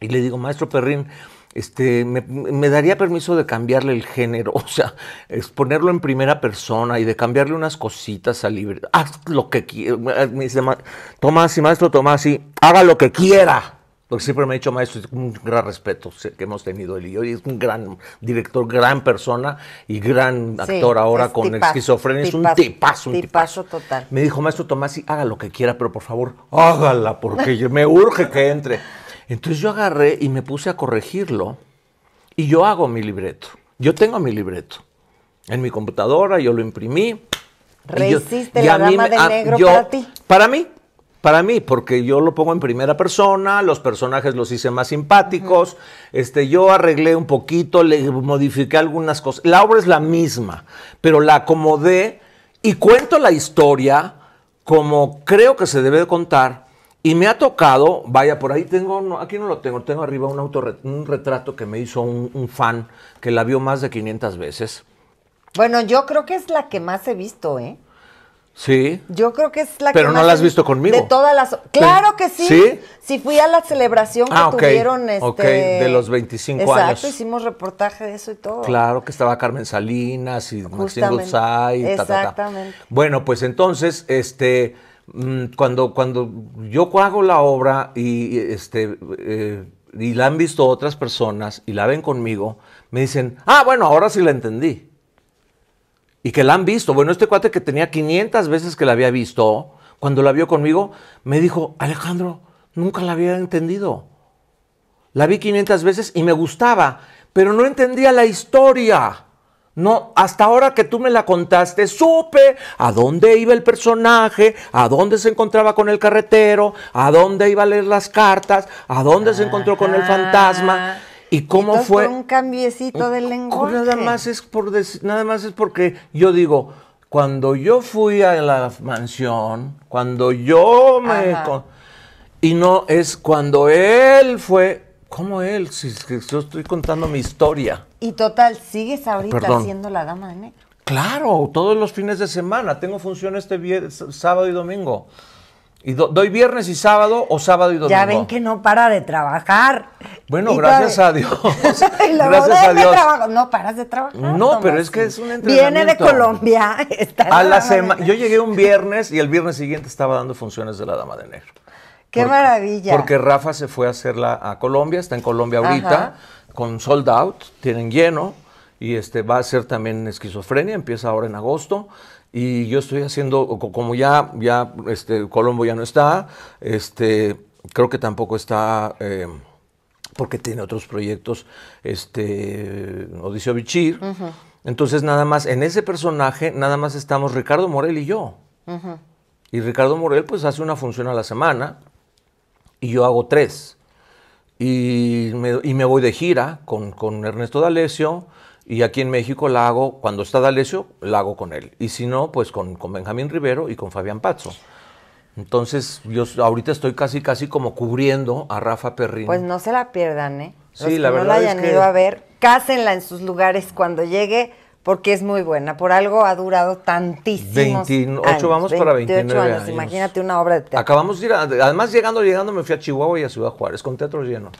Y le digo, maestro Perrín, este, me, daría permiso de cambiarle el género, *laughs* o sea, exponerlo en primera persona y de cambiarle unas cositas al libro. Haz lo que quiera. Me dice, Tomás y maestro Tomás, y haga lo que quiera. Porque siempre me ha dicho, maestro, es un gran respeto que hemos tenido él y yo. es un gran director, gran persona y gran actor ahora con esquizofrenia. es un tipazo, tipazo, un tipazo. total. Me dijo, maestro Tomás, y haga lo que quiera, pero por favor, hágala, porque me urge que entre. Entonces yo agarré y me puse a corregirlo y yo hago mi libreto. Yo tengo mi libreto en mi computadora, yo lo imprimí. ¿Resiste la de ah, negro para ti? Para mí, para mí, porque yo lo pongo en primera persona, los personajes los hice más simpáticos, este, yo arreglé un poquito, le modifiqué algunas cosas. La obra es la misma, pero la acomodé y cuento la historia como creo que se debe contar y me ha tocado, vaya, por ahí tengo, aquí no lo tengo, tengo arriba un, un retrato que me hizo un, fan que la vio más de 500 veces. Bueno, yo creo que es la que más he visto, ¿eh? Sí. Yo creo que es la Pero no la has visto conmigo. De todas las. Claro que sí. Sí. Sí fui a la celebración que ah, tuvieron este. ok, de los 25 años. Exacto, hicimos reportaje de eso y todo. Claro que estaba Carmen Salinas y Maxine Exactamente. Bueno, pues entonces, este Mm, cuando, cuando yo hago la obra y, este, eh, y la han visto otras personas y la ven conmigo, me dicen, ah, bueno, ahora sí la entendí. Y que la han visto. Bueno, este cuate que tenía 500 veces que la había visto, cuando la vio conmigo, me dijo, Alejandro, nunca la había entendido. La vi 500 veces y me gustaba, pero no entendía la historia. No, hasta ahora que tú me la contaste, supe a dónde iba el personaje, a dónde se encontraba con el carretero, a dónde iba a leer las cartas, a dónde se encontró con el fantasma. ¿Y cómo fue? un cambiecito de lenguaje. Nada más es por nada más es porque yo digo, cuando yo fui a la mansión, cuando yo me y no es cuando él fue, ¿cómo él? Si, que yo estoy contando mi historia. Y total, sigues ahorita siendo la dama de negro. Claro, todos los fines de semana. Tengo función este sábado y domingo. Y doy viernes y sábado o sábado y domingo. Ya ven que no para de trabajar. Bueno, gracias a *laughs* Dios. *laughs* gracias a Dios. No paras de trabajar. No, pero es que es un entrenamiento. Viene de Colombia. *laughs* Está a la, semana Yo llegué un viernes y el viernes siguiente estaba dando funciones de la Dama de Negro. Qué maravilla. Porque Rafa se fue a hacerla a Colombia, está en Colombia ahorita con sold out, tienen lleno, y este, va a ser también esquizofrenia, empieza ahora en agosto. Y yo estoy haciendo, como ya, ya este, Colombo ya no está, este, creo que tampoco está, eh, porque tiene otros proyectos, este, Odiseo Bichir. Entonces, nada más, en ese personaje, nada más estamos Ricardo Morel y yo. Y Ricardo Morel, pues, hace una función a la semana y yo hago tres y me, y me voy de gira con, con Ernesto D'Alessio y aquí en México la hago, cuando está D'Alessio, la hago con él. Y si no, pues con, con Benjamín Rivero y con Fabián Pazzo. Entonces, yo ahorita estoy casi, casi como cubriendo a Rafa Perrín. Pues no se la pierdan, ¿eh? sí, la verdad no la hayan ido a ver, cásenla en sus lugares cuando llegue porque es muy buena. Por algo ha durado tantísimos 28 vamos para 29 años, Imagínate una obra de teatro. Acabamos de ir, además llegando, llegando me fui a Chihuahua y a Ciudad Juárez con teatro lleno.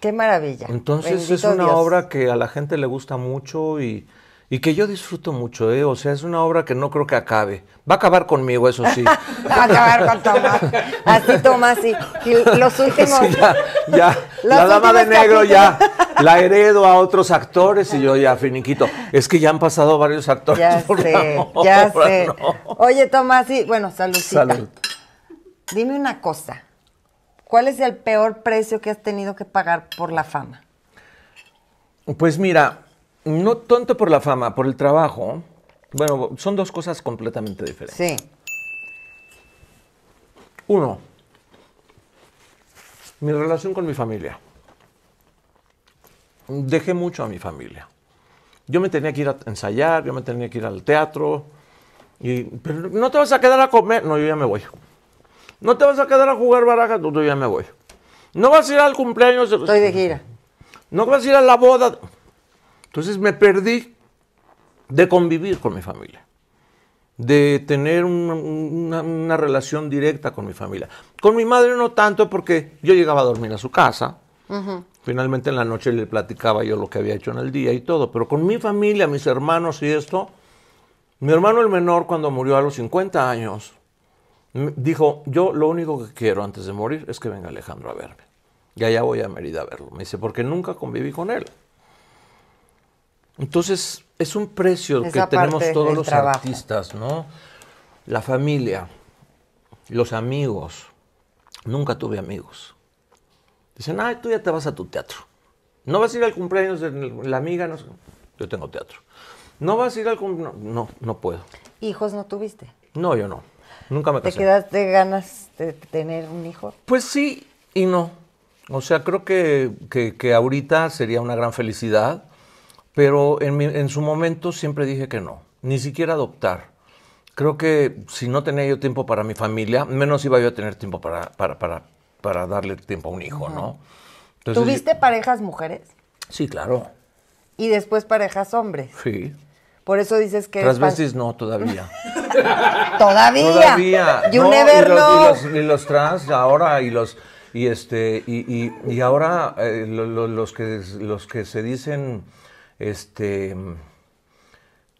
Qué maravilla. Entonces es una obra que a la gente le gusta mucho y y que yo disfruto mucho, ¿eh? o sea, es una obra que no creo que acabe. Va a acabar conmigo, eso sí. *laughs* Va a acabar con Tomás. Así Tomás, Y los últimos. ya, *laughs* la dama de negro ya la heredo a otros actores y yo ya finiquito. Es que ya han pasado varios actores. Ya sé, ya sé. Oye, Tomás, y bueno, saludcita. Salud. Dime una cosa. ¿Cuál es el peor precio que has tenido que pagar por la fama? Pues mira, no tanto por la fama, por el trabajo. Bueno, son dos cosas completamente diferentes. Sí. Uno, mi relación con mi familia. Dejé mucho a mi familia. Yo me tenía que ir a ensayar, yo me tenía que ir al teatro. Y, no te vas a quedar a comer. No, yo ya me voy. No te vas a quedar a jugar baraja. No, yo ya me voy. No vas a ir al cumpleaños. Estoy de gira. No vas a ir a la boda. Entonces me perdí de convivir con mi familia, de tener una, relación directa con mi familia. Con mi madre no tanto porque yo llegaba a dormir a su casa. Finalmente en la noche le platicaba yo lo que había hecho en el día y todo, pero con mi familia, mis hermanos y esto, mi hermano el menor cuando murió a los 50 años, dijo, yo lo único que quiero antes de morir es que venga Alejandro a verme. Y allá voy a Mérida a verlo. Me dice, porque nunca conviví con él. Entonces, es un precio que tenemos todos los artistas, ¿no? La familia, los amigos. Nunca tuve amigos. Dicen, ay, tú ya te vas a tu teatro. No vas a ir al cumpleaños de la amiga, no Yo tengo teatro. No vas a ir al cumpleaños. No, no, puedo. ¿Hijos no tuviste? No, yo no. Nunca me casé. ¿Te quedaste ganas de tener un hijo? Pues sí y no. O sea, creo que ahorita sería una gran felicidad pero en, su momento siempre dije que no, ni siquiera adoptar. Creo que si no tenía yo tiempo para mi familia, menos iba yo a tener tiempo para, para, para, darle tiempo a un hijo, ¿no? ¿Tuviste parejas mujeres? Sí, claro. Y después parejas hombres. Sí. Por eso dices que. veces no, todavía. *laughs* todavía. Todavía. y los, know. Y los, trans ahora y los y este y, ahora eh, los que los que se dicen este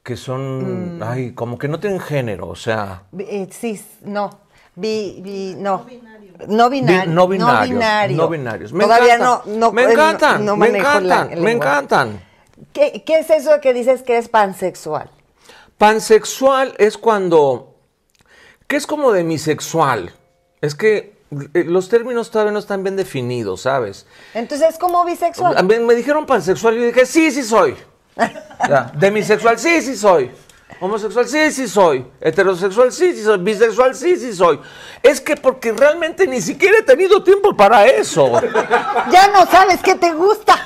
que son, mm. ay, como que no tienen género, o sea. Eh, sí, no. Bi, no. No, binario. no, binarios, no binarios. Todavía encantan. no, no. Me encantan. me encantan. me encantan. ¿Qué, ¿Qué es eso que dices que es pansexual? Pansexual es cuando. ¿Qué es como de demisexual. Es que eh, los términos todavía no están bien definidos, ¿sabes? Entonces es como bisexual. Me, dijeron pansexual y yo dije, sí, sí soy. *laughs* demisexual, sí, sí soy. Homosexual sí, sí soy. Heterosexual sí, sí soy. Bisexual sí, sí soy. Es que porque realmente ni siquiera he tenido tiempo para eso. Ya no sabes qué te gusta.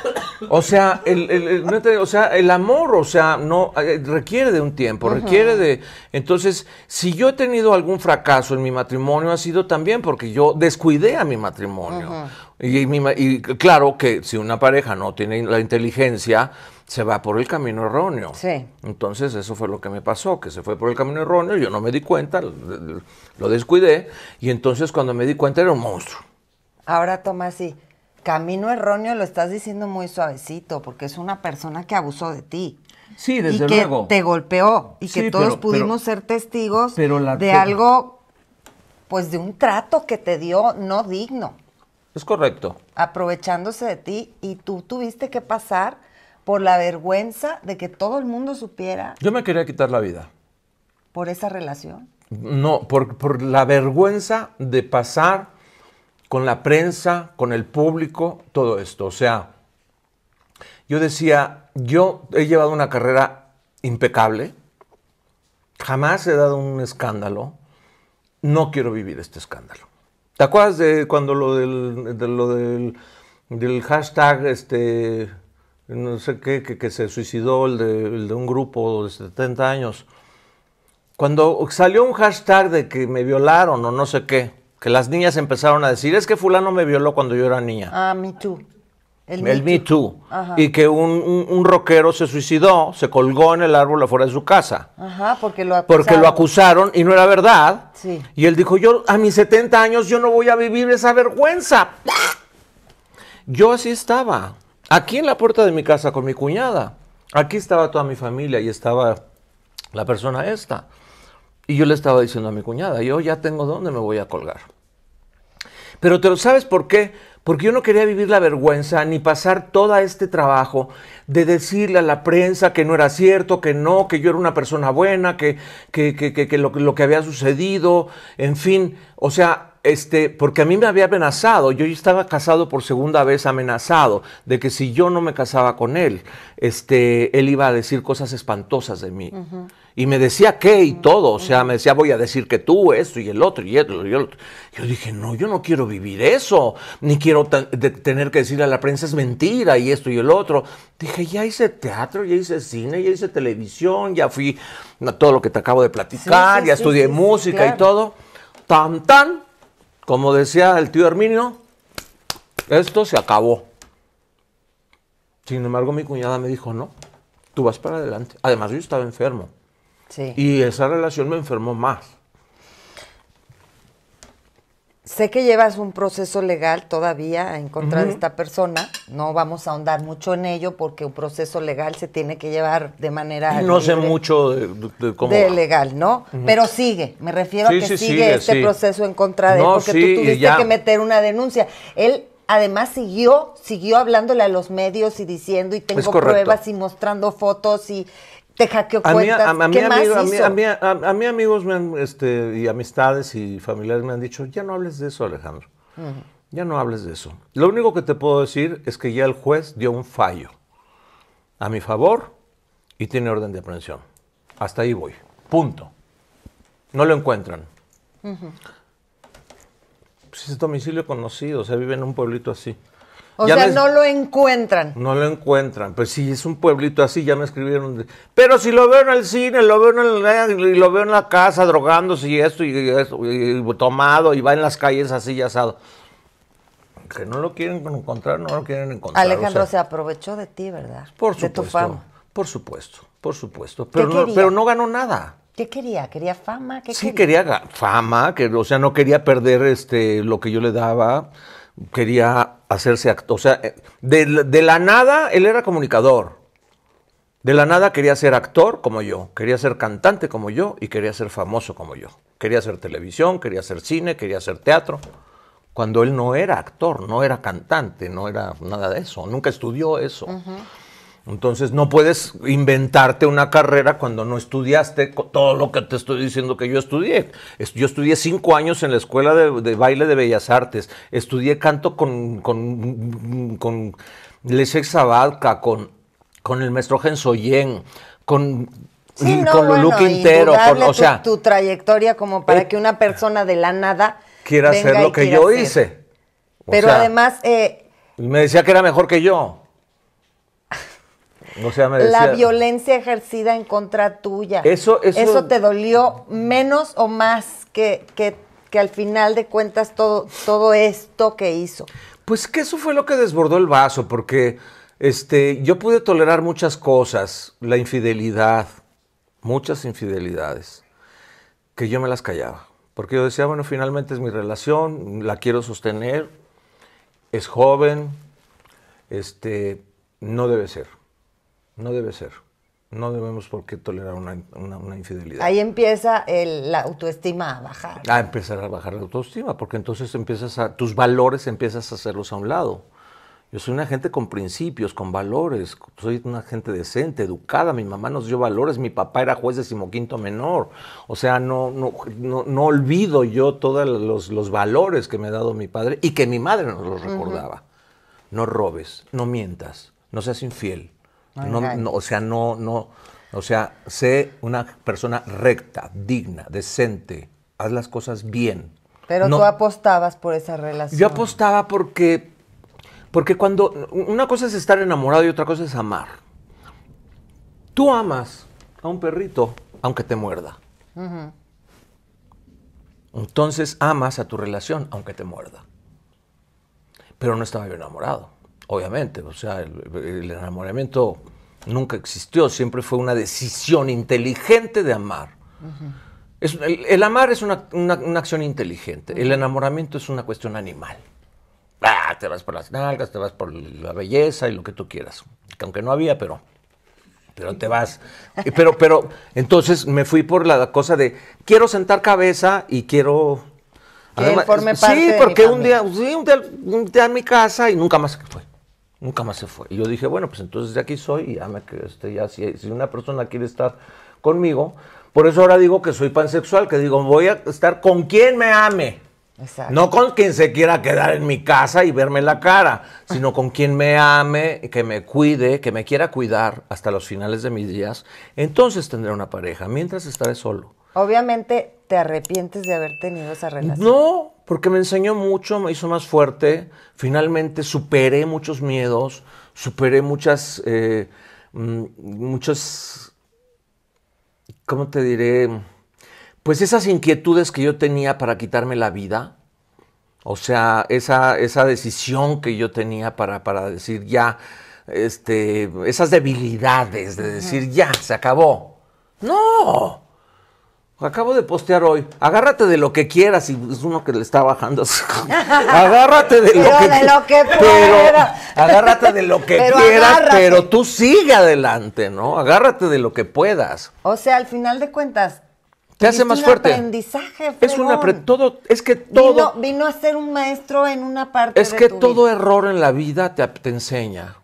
O sea, el, o sea, el amor, o sea, no eh, requiere de un tiempo, requiere de. Entonces, si yo he tenido algún fracaso en mi matrimonio, ha sido también porque yo descuidé a mi matrimonio. y claro que si una pareja no tiene la inteligencia se va por el camino erróneo. Sí. Entonces eso fue lo que me pasó, que se fue por el camino erróneo, yo no me di cuenta, lo descuidé, y entonces cuando me di cuenta era un monstruo. Ahora toma así, camino erróneo lo estás diciendo muy suavecito, porque es una persona que abusó de ti. Sí, desde y que luego. Te golpeó y que todos pudimos ser testigos de algo, pues de un trato que te dio no digno. Es correcto. Aprovechándose de ti y tú tuviste que pasar por la vergüenza de que todo el mundo supiera. Yo me quería quitar la vida. ¿Por esa relación? No, por, por la vergüenza de pasar con la prensa, con el público, todo esto. O sea, yo decía, yo he llevado una carrera impecable, jamás he dado un escándalo, no quiero vivir este escándalo. ¿Te acuerdas de cuando lo del, lo del, del hashtag este, no sé qué, que, se suicidó el de, un grupo de 70 años. Cuando salió un hashtag de que me violaron o no sé qué, que las niñas empezaron a decir, es que fulano me violó cuando yo era niña. Ah, Me Too. El, Me Too. Y que un, un, rockero se suicidó, se colgó en el árbol afuera de su casa. Ajá, porque lo acusaron. Porque lo acusaron y no era verdad. Sí. Y él dijo, yo a mis 70 años yo no voy a vivir esa vergüenza. Yo así estaba. Aquí en la puerta de mi casa con mi cuñada, aquí estaba toda mi familia y estaba la persona esta. Y yo le estaba diciendo a mi cuñada, yo ya tengo dónde me voy a colgar. Pero te lo sabes por qué? Porque yo no quería vivir la vergüenza ni pasar todo este trabajo de decirle a la prensa que no era cierto, que no, que yo era una persona buena, que, que, que, lo que había sucedido, en fin. O sea, este, porque a mí me había amenazado, yo estaba casado por segunda vez amenazado, de que si yo no me casaba con él, este, él iba a decir cosas espantosas de mí. Y me decía qué y todo, o sea, me decía, voy a decir que tú, esto y el otro, y esto y el otro. Yo dije, no, yo no quiero vivir eso, ni quiero tener que decirle a la prensa es mentira y esto y el otro. Dije, ya hice teatro, ya hice cine, ya hice televisión, ya fui, a todo lo que te acabo de platicar, ya estudié música y todo. Tan, tan, como decía el tío Herminio, esto se acabó. Sin embargo, mi cuñada me dijo, no, tú vas para adelante. Además, yo estaba enfermo. Sí. Y esa relación me enfermó más sé que llevas un proceso legal todavía en contra de esta persona. No vamos a ahondar mucho en ello porque un proceso legal se tiene que llevar de manera. No sé mucho de, cómo. De legal, ¿no? Pero sigue. Me refiero a que sigue, este proceso en contra de él porque tú tuviste que meter una denuncia. Él además siguió, siguió hablándole a los medios y diciendo y tengo pruebas y mostrando fotos y, a mí, amigos me este, y amistades y familiares me han dicho, ya no hables de eso, Alejandro. Ya no hables de eso. Lo único que te puedo decir es que ya el juez dio un fallo a mi favor y tiene orden de aprehensión. Hasta ahí voy. Punto. No lo encuentran. pues es domicilio conocido, o sea, vive en un pueblito así. O sea, no lo encuentran. No lo encuentran. Pues sí, es un pueblito así, ya me escribieron. Pero si lo veo en el cine, lo veo en, lo veo en la casa drogándose y esto y, tomado y va en las calles así y asado. Que no lo quieren encontrar, no lo quieren encontrar. Alejandro se aprovechó de ti, ¿verdad? Por supuesto. De tu fama. Por supuesto, por supuesto. Pero, no, pero no ganó nada. ¿Qué quería? ¿Quería fama? ¿Qué sí, quería? quería fama, que, o sea, no quería perder este, lo que yo le daba quería hacerse actor. O sea, eh, de, la nada él era comunicador. De la nada quería ser actor como yo, quería ser cantante como yo y quería ser famoso como yo. Quería hacer televisión, quería hacer cine, quería hacer teatro. Cuando él no era actor, no era cantante, no era nada de eso, nunca estudió eso. Entonces no puedes inventarte una carrera cuando no estudiaste todo lo que te estoy diciendo que yo estudié. Yo estudié cinco años en la Escuela de, Baile de Bellas Artes, estudié canto con, con, con con, el maestro Gensoyen, con con Quintero, con, tu, tu, trayectoria como para eh, que una persona de la nada quiera hacer lo que yo hice. Pero además, eh, me decía que era mejor que yo la violencia ejercida en contra tuya. Eso, eso, te dolió menos o más que, que, al final de cuentas todo, todo esto que hizo. Pues que eso fue lo que desbordó el vaso, porque este, yo pude tolerar muchas cosas, la infidelidad, muchas infidelidades, que yo me las callaba. Porque yo decía, bueno, finalmente es mi relación, la quiero sostener, es joven, este, no debe ser. No debe ser. No debemos por tolerar una, infidelidad. Ahí empieza la autoestima a bajar. A ah, empezar a bajar la autoestima, porque entonces empiezas a, tus valores empiezas a hacerlos a un lado. Yo soy una gente con principios, con valores. Soy una gente decente, educada. Mi mamá nos dio valores. Mi papá era juez decimoquinto menor. O sea, no, no, olvido yo todos los, valores que me ha dado mi padre y que mi madre nos los recordaba. No robes, no mientas, no seas infiel o sea, no, no, o sea, sé una persona recta, digna, decente, haz las cosas bien. Pero tú apostabas por esa relación. Yo apostaba porque, porque cuando, una cosa es estar enamorado y otra cosa es amar. Tú amas a un perrito aunque te muerda. Entonces amas a tu relación aunque te muerda. Pero no estaba yo enamorado, obviamente. O sea, el enamoramiento nunca existió, siempre fue una decisión inteligente de amar. el, amar es una, acción inteligente, el enamoramiento es una cuestión animal. Ah, te vas por las nalgas, te vas por la belleza y lo que tú quieras, aunque no había, pero pero te vas. Pero, pero, entonces me fui por la cosa de quiero sentar cabeza y quiero. sí, porque un, día, sí, un día, un día, mi casa y nunca más fue. Nunca más se fue. Y yo dije, bueno, pues entonces de aquí soy y ya, me, esté ya si, una persona quiere estar conmigo, por eso ahora digo que soy pansexual, que digo, voy a estar con quien me ame. Exacto. No con quien se quiera quedar en mi casa y verme la cara, sino con quien me ame, que me cuide, que me quiera cuidar hasta los finales de mis días. Entonces tendré una pareja, mientras estaré solo. Obviamente te arrepientes de haber tenido esa relación. No, porque me enseñó mucho, me hizo más fuerte, finalmente superé muchos miedos, superé muchas, eh, mm, muchas, ¿cómo te diré? Pues esas inquietudes que yo tenía para quitarme la vida, o sea, esa, esa decisión que yo tenía para, para decir ya, este, esas debilidades de decir ya, se acabó. No, Acabo de postear hoy. Agárrate de lo que quieras. Y es uno que le está bajando. *laughs* agárrate de, lo, que, de lo que Pero, agárrate de lo que quieras, pero tú sigue adelante, ¿no? Agárrate de lo que puedas. O sea, al final de cuentas. Te hace más un fuerte. Aprendizaje, es un aprendizaje. Todo, es que todo. Vino, a ser un maestro en una parte. Es que todo error en la vida te enseña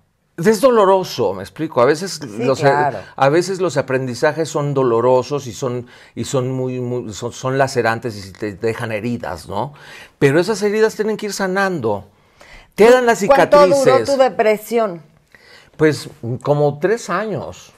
es doloroso, me explico. A veces, los, eh, a veces los aprendizajes son dolorosos y son, y son muy, son, lacerantes y te dejan heridas, ¿no? Pero esas heridas tienen que ir sanando. Te dan las cicatrices. ¿Cuánto duró tu depresión? Pues como tres años.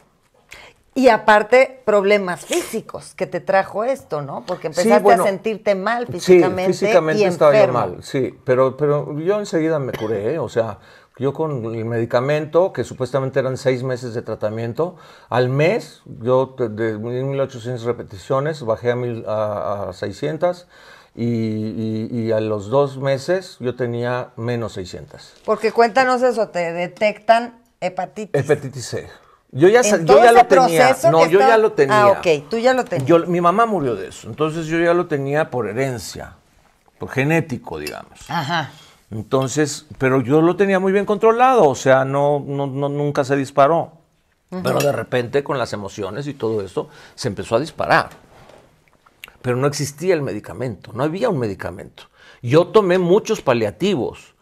Y aparte, problemas físicos que te trajo esto, ¿no? Porque empezaste a sentirte mal físicamente. físicamente estaba mal, sí. Pero, pero yo enseguida me curé, ¿eh? o sea, yo con el medicamento, que supuestamente eran seis meses de tratamiento, al mes, yo de 1800 repeticiones bajé a, a, 600 y, a los dos meses yo tenía menos 600. Porque cuéntanos eso, te detectan hepatitis. Hepatitis C. Yo ya, ya lo tenía. No, yo ya lo tenía. Ah, ok, tú ya lo tenías. mi mamá murió de eso, entonces yo ya lo tenía por herencia, por genético, digamos. Ajá. Entonces, pero yo lo tenía muy bien controlado, o sea, no, no, nunca se disparó. Pero de repente, con las emociones y todo eso, se empezó a disparar. Pero no existía el medicamento, no había un medicamento. Yo tomé muchos paliativos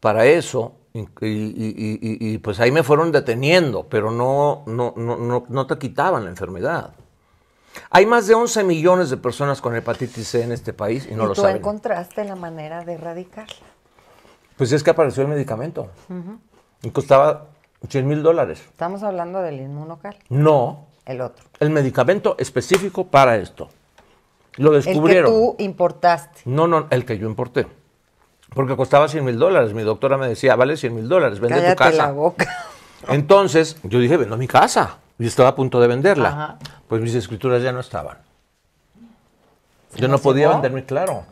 para eso, y, pues ahí me fueron deteniendo, pero no, no, no, no, te quitaban la enfermedad. Hay más de 11 millones de personas con hepatitis C en este país y no lo saben. ¿Tú encontraste la manera de erradicarla? Pues es que apareció el medicamento. Y costaba 100 mil dólares. ¿Estamos hablando del inmunocal? No. El otro. El medicamento específico para esto. Lo descubrieron. El que tú importaste. No, no, el que yo importé. Porque costaba 100 mil dólares. Mi doctora me decía, vale 100 mil dólares, vende tu casa. *laughs* Entonces, yo dije, vendo mi casa. Y estaba a punto de venderla. Pues mis escrituras ya no estaban. Yo no podía venderme, claro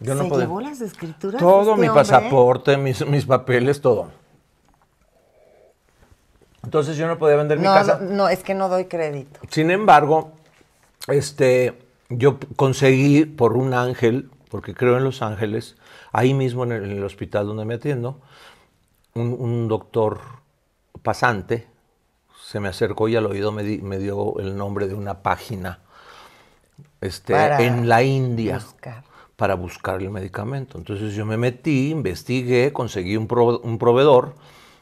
no ¿Se llevó las escrituras? Todo, este mi pasaporte, mis, papeles, todo. Entonces yo no podía vender mi casa. No, es que no doy crédito. Sin embargo, este, yo conseguí por un ángel, porque creo en los ángeles, ahí mismo en el, hospital donde me atiendo, un, doctor pasante se me acercó y al oído me, dio el nombre de una página este, en la India para buscar el medicamento. Entonces yo me metí, investigué, conseguí un, proveedor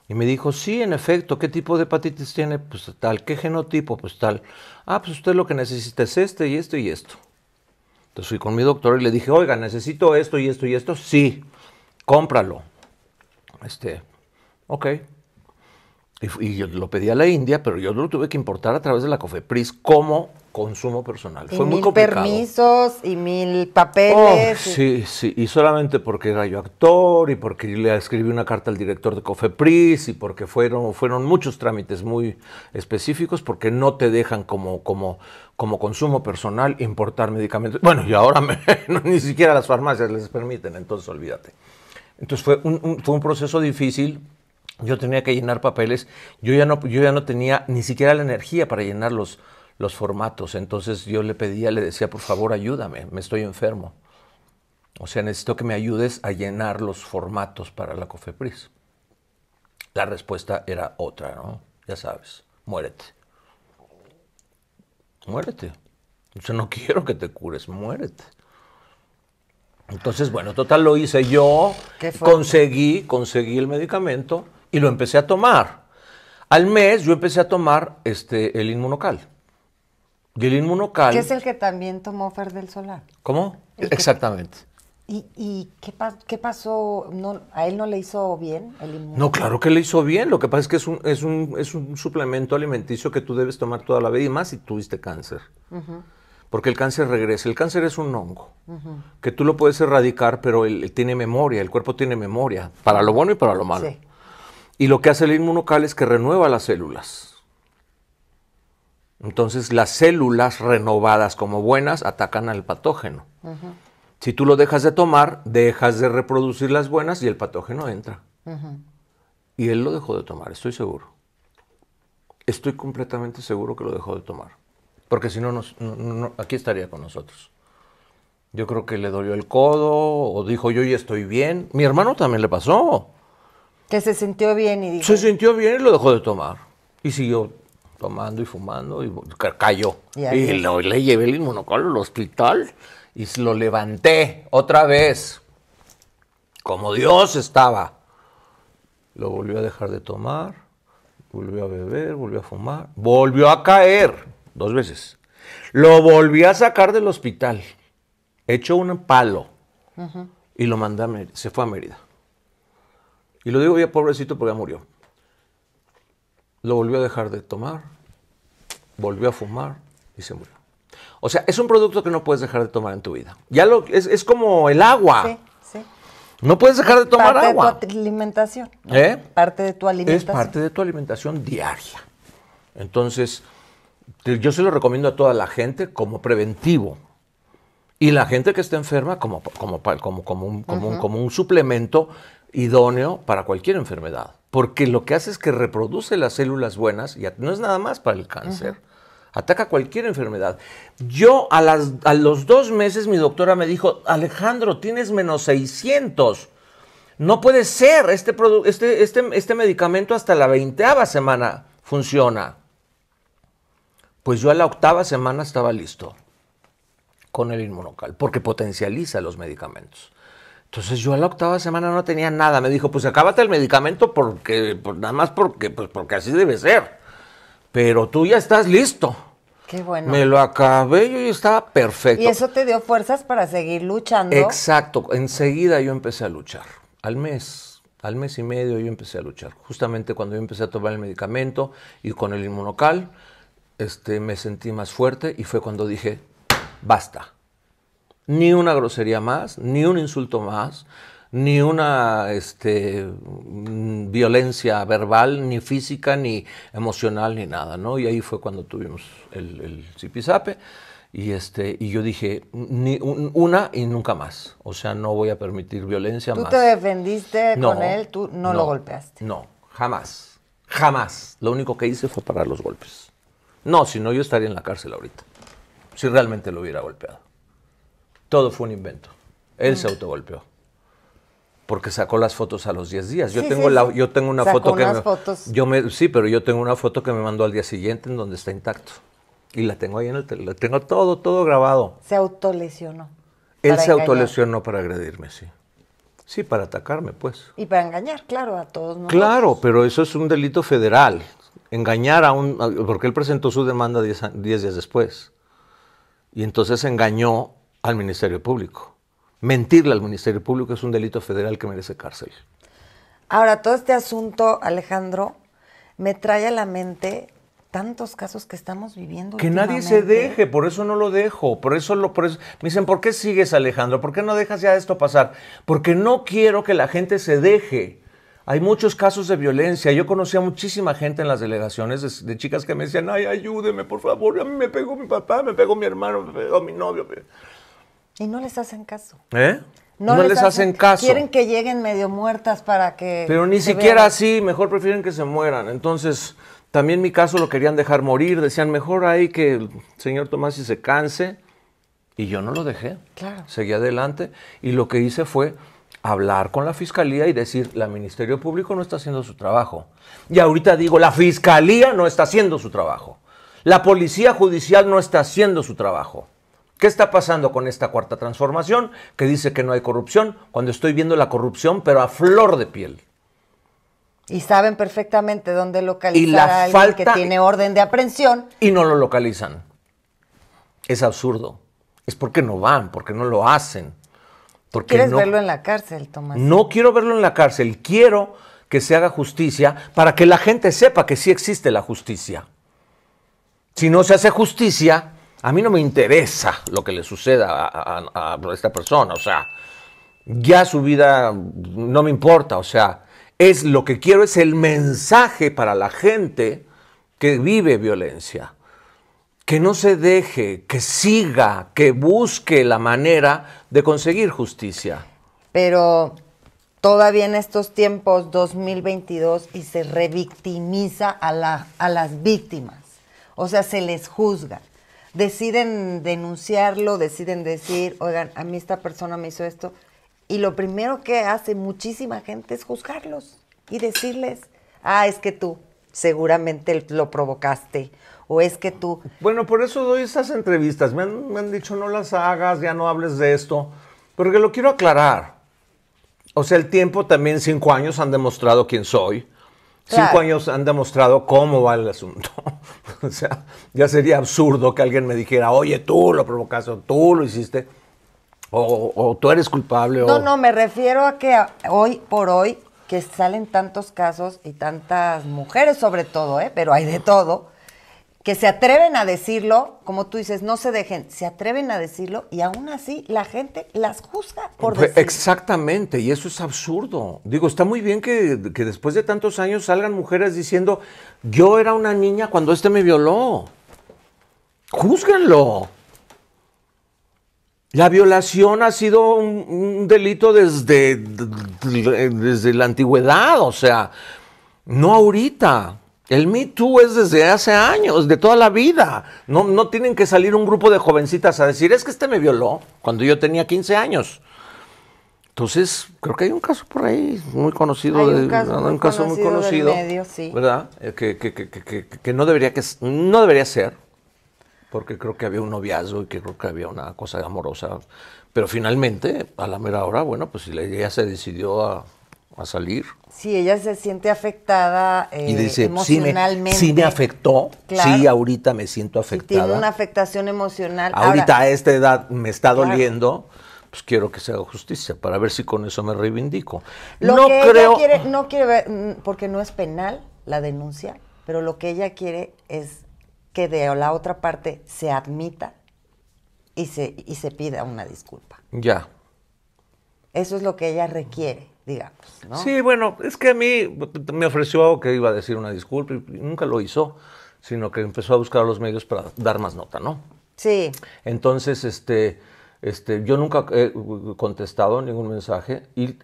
y me dijo, sí, en efecto, ¿qué tipo de hepatitis tiene? Pues tal, ¿qué genotipo? Pues tal. Ah, pues usted lo que necesita es este y esto y esto. Entonces fui con mi doctor y le dije, oiga, necesito esto y esto y esto. Sí, cómpralo. Este, ok. Y, yo lo pedí a la India, pero yo lo tuve que importar a través de la COFEPRIS como consumo personal. Fue mil muy complicado. permisos y mil papeles. Oh, sí, sí, y solamente porque era yo actor y porque le escribí una carta al director de Cofepris y porque fueron, fueron muchos trámites muy específicos porque no te dejan como, como, como consumo personal importar medicamentos. Bueno, y ahora *laughs* ni siquiera las farmacias les permiten, entonces olvídate. Entonces fue un, fue un proceso difícil, yo tenía que llenar papeles, yo ya, no, yo ya no tenía ni siquiera la energía para llenarlos los formatos. Entonces yo le pedía, le decía, por favor, ayúdame, me estoy enfermo. O sea, necesito que me ayudes a llenar los formatos para la COFEPRIS. La respuesta era otra, ¿no? Ya sabes, muérete. Muérete. Yo no *laughs* quiero que te cures, muérete. Entonces, bueno, total lo hice yo, conseguí, conseguí el medicamento y lo empecé a tomar. Al mes yo empecé a tomar este, el inmunocal el inmunocal... es el que también tomó Fer del Solar. ¿Cómo? Exactamente. ¿Y, qué, pasó? ¿No, ¿A él no le hizo bien el inmunocal? No, claro que le hizo bien. Lo que pasa es que es un, suplemento alimenticio que tú debes tomar toda la vida y más si tuviste cáncer. Porque el cáncer regresa. El cáncer es un hongo que tú lo puedes erradicar, pero él, tiene memoria, el cuerpo tiene memoria, para lo bueno y para lo malo. Y lo que hace el inmunocal es que renueva las células entonces las células renovadas como buenas atacan al patógeno. Si tú lo dejas de tomar, dejas de reproducir las buenas y el patógeno entra. Y él lo dejó de tomar, estoy seguro. Estoy completamente seguro que lo dejó de tomar. Porque si no, no, aquí estaría con nosotros. Yo creo que le dolió el codo o dijo yo ya estoy bien. Mi hermano también le pasó. Que se sintió bien y dijo. Se sintió bien y lo dejó de tomar. Y siguió tomando y fumando y cayó. Y, le llevé el inmunocol al hospital y lo levanté otra vez. Como Dios estaba. Lo volvió a dejar de tomar, volvió a beber, volvió a fumar, volvió a caer dos veces. Lo volví a sacar del hospital, hecho un palo, y lo mandé a Mérida, se fue a Mérida. Y lo digo ya pobrecito porque ya murió lo volvió a dejar de tomar, volvió a fumar y se murió. O sea, es un producto que no puedes dejar de tomar en tu vida. Ya es, como el agua. Sí, sí. No puedes dejar de tomar agua. Parte de tu alimentación. ¿Eh? Parte de tu alimentación. Es parte de tu alimentación diaria. Entonces, yo se lo recomiendo a toda la gente como preventivo. Y la gente que está enferma como, como, como, como, como un suplemento idóneo para cualquier enfermedad porque lo que hace es que reproduce las células buenas y no es nada más para el cáncer. Ataca cualquier enfermedad. Yo a, los dos meses mi doctora me dijo, Alejandro, tienes menos 600. No puede ser, este, este, este, este medicamento hasta la veinteava semana funciona. Pues yo a la octava semana estaba listo con el inmunocal, porque potencializa los medicamentos. Entonces yo a la octava semana no tenía nada. Me dijo, pues acábate el medicamento porque, pues, nada más porque, pues, porque así debe ser. Pero tú ya estás listo. Qué bueno. Me lo acabé, yo estaba perfecto. Y eso te dio fuerzas para seguir luchando. Exacto. Enseguida yo empecé a luchar. Al mes, al mes y medio yo empecé a luchar. Justamente cuando yo empecé a tomar el medicamento y con el inmunocal, este, me sentí más fuerte y fue cuando dije, basta ni una grosería más, ni un insulto más, ni una este, violencia verbal, ni física, ni emocional, ni nada, ¿no? Y ahí fue cuando tuvimos el, el zipizape. Y, este, y yo dije, ni una y nunca más. O sea, no voy a permitir violencia más. ¿Tú te defendiste con él? ¿Tú no, lo golpeaste? No, jamás. Jamás. Lo único que hice fue parar los golpes. No, si no, yo estaría en la cárcel ahorita. Si realmente lo hubiera golpeado todo fue un invento. Él se mm. autogolpeó. Porque sacó las fotos a los 10 días. Yo tengo una foto que me, fotos. yo me sí, pero yo tengo una foto que me mandó al día siguiente en donde está intacto. Y la tengo ahí en el teléfono, tengo todo todo grabado. Se autolesionó. Él se autolesionó para agredirme, sí. Sí, para atacarme, pues. Y para engañar, claro, a todos nosotros. Claro, pero eso es un delito federal. Engañar a un porque él presentó su demanda 10 días después. Y entonces engañó al Ministerio Público. Mentirle al Ministerio Público es un delito federal que merece cárcel. Ahora, todo este asunto, Alejandro, me trae a la mente tantos casos que estamos viviendo. Que nadie se deje, por eso no lo dejo, por eso lo, me dicen, ¿por qué sigues Alejandro? ¿Por qué no dejas ya esto pasar? Porque no quiero que la gente se deje. Hay muchos casos de violencia. Yo conocí a muchísima gente en las delegaciones de, chicas que me decían, ay, ayúdeme, por favor, a mí me pegó mi papá, me pegó mi hermano, me pegó mi novio. Y no les hacen caso. ¿Eh? No, les, hacen, caso. Quieren que lleguen medio muertas para que. Pero ni siquiera así, mejor prefieren que se mueran. Entonces, también mi caso lo querían dejar morir. Decían, mejor ahí que el señor Tomás y se canse. Y yo no lo dejé. Claro. Seguí adelante. Y lo que hice fue hablar con la fiscalía y decir, la Ministerio Público no está haciendo su trabajo. Y ahorita digo, la fiscalía no está haciendo su trabajo. La policía judicial no está haciendo su trabajo. ¿Qué está pasando con esta cuarta transformación que dice que no hay corrupción cuando estoy viendo la corrupción pero a flor de piel? Y saben perfectamente dónde localizar y que tiene orden de aprehensión. Y no lo localizan. Es absurdo. Es porque no van, porque no lo hacen. Porque ¿Quieres verlo en la cárcel, Tomás? No quiero verlo en la cárcel. Quiero que se haga justicia para que la gente sepa que sí existe la justicia. Si no se hace justicia, a mí no me interesa lo que le suceda a, esta persona, o sea, ya su vida no me importa, o sea, es lo que quiero, es el mensaje para la gente que vive violencia, que no se deje, que siga, que busque la manera de conseguir justicia. Pero todavía en estos tiempos 2022 y se revictimiza a, a las víctimas, o sea, se les juzga deciden denunciarlo, deciden decir, oigan, a mí esta persona me hizo esto. Y lo primero que hace muchísima gente es juzgarlos y decirles, ah, es que tú seguramente lo provocaste. ¿O es que tú... Bueno, por eso doy estas entrevistas. Me han, me han dicho, no las hagas, ya no hables de esto. Porque lo quiero aclarar. O sea, el tiempo también, cinco años han demostrado quién soy. Cinco años han demostrado cómo va el asunto. *laughs* o sea, ya sería absurdo que alguien me dijera, oye, tú lo provocaste, tú lo hiciste, o, tú eres culpable. No, no, me refiero a que hoy por hoy que salen tantos casos y tantas mujeres sobre todo, ¿eh? pero hay de todo, que se atreven a decirlo, como tú dices, no se dejen, se atreven a decirlo y aún así la gente las juzga por pues, decirlo. Exactamente, y eso es absurdo. Digo, está muy bien que, después de tantos años salgan mujeres diciendo, yo era una niña cuando este me violó. Júzguenlo. La violación ha sido un, delito desde, desde la antigüedad, o sea, no ahorita. El Me Too es desde hace años, de toda la vida. No, no tienen que salir un grupo de jovencitas a decir, es que este me violó cuando yo tenía 15 años. Entonces, creo que hay un caso por ahí muy conocido. Hay un caso, muy, un caso conocido medio, sí. ¿Verdad? Eh, que, que, que, que, no, debería que no debería ser, porque creo que había un noviazgo y que creo que había una cosa amorosa. Pero finalmente, a la mera hora, bueno, pues ella se decidió a, a salir. Sí, ella se siente afectada y eh, dice, emocionalmente. Sí me, afectó, sí, ahorita me siento afectada. tiene una afectación emocional. Ahorita a esta edad me está doliendo, pues quiero que se haga justicia para ver si con eso me reivindico. no creo... no quiere ver, mm, porque no es penal la denuncia, pero lo que ella quiere es que de la otra parte se admita y se, y se pida una disculpa. Ya. Eso es lo que ella requiere digamos. Sí, bueno, es que a mí me ofreció que iba a decir una disculpa y nunca lo hizo, sino que empezó a buscar los medios para dar más nota, ¿no? Sí. Entonces, este, este, yo nunca he contestado ningún mensaje y,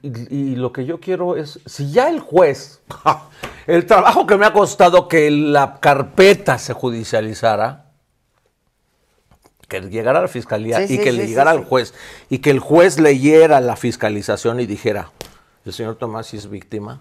lo que yo quiero es, si ya el juez, el trabajo que me ha costado que la carpeta se judicializara, que llegara a la fiscalía y que le llegara al juez y que el juez leyera la fiscalización y dijera, el señor Tomás es víctima.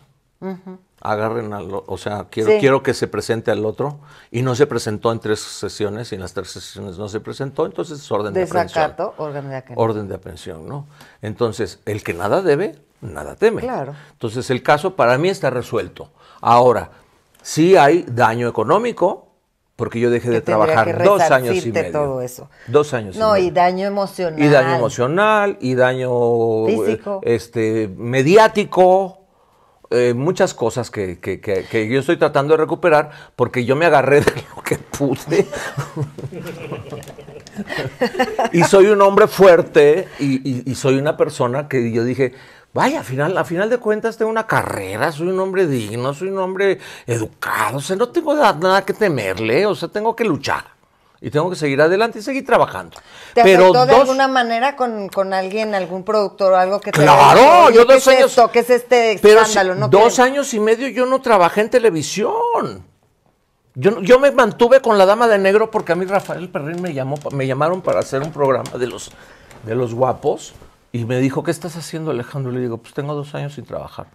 Agarren al, o sea, quiero, que se presente al otro y no se presentó en tres sesiones y en las tres sesiones no se presentó, entonces es orden de aprehensión. orden de aprehensión. Orden de aprehensión, ¿no? Entonces, el que nada debe, nada teme. Claro. Entonces, el caso para mí está resuelto. Ahora, si hay daño económico, porque yo dejé de trabajar dos años y medio. Dos años no, y medio. No, y daño emocional. Y daño emocional, y daño Físico. Eh, este, mediático, eh, muchas cosas que, yo estoy tratando de recuperar porque yo me agarré de lo que pude. *laughs* y soy un hombre fuerte y soy una persona que yo dije, Vaya, final, a final de cuentas tengo una carrera, soy un hombre digno, soy un hombre educado, o sea, no tengo nada que temerle, o sea, tengo que luchar y tengo que seguir adelante y seguir trabajando. pero de alguna manera con, alguien, algún productor o algo que te Claro, yo dos años. Esto, es este escándalo? Pero dos años y medio yo no trabajé en televisión. Yo, yo me mantuve con la dama de negro porque a mí Rafael Perrin me llamó, me llamaron para hacer un programa de los, de los guapos. Y me dijo, ¿qué estás haciendo, Alejandro? Le digo, pues tengo dos años sin trabajar.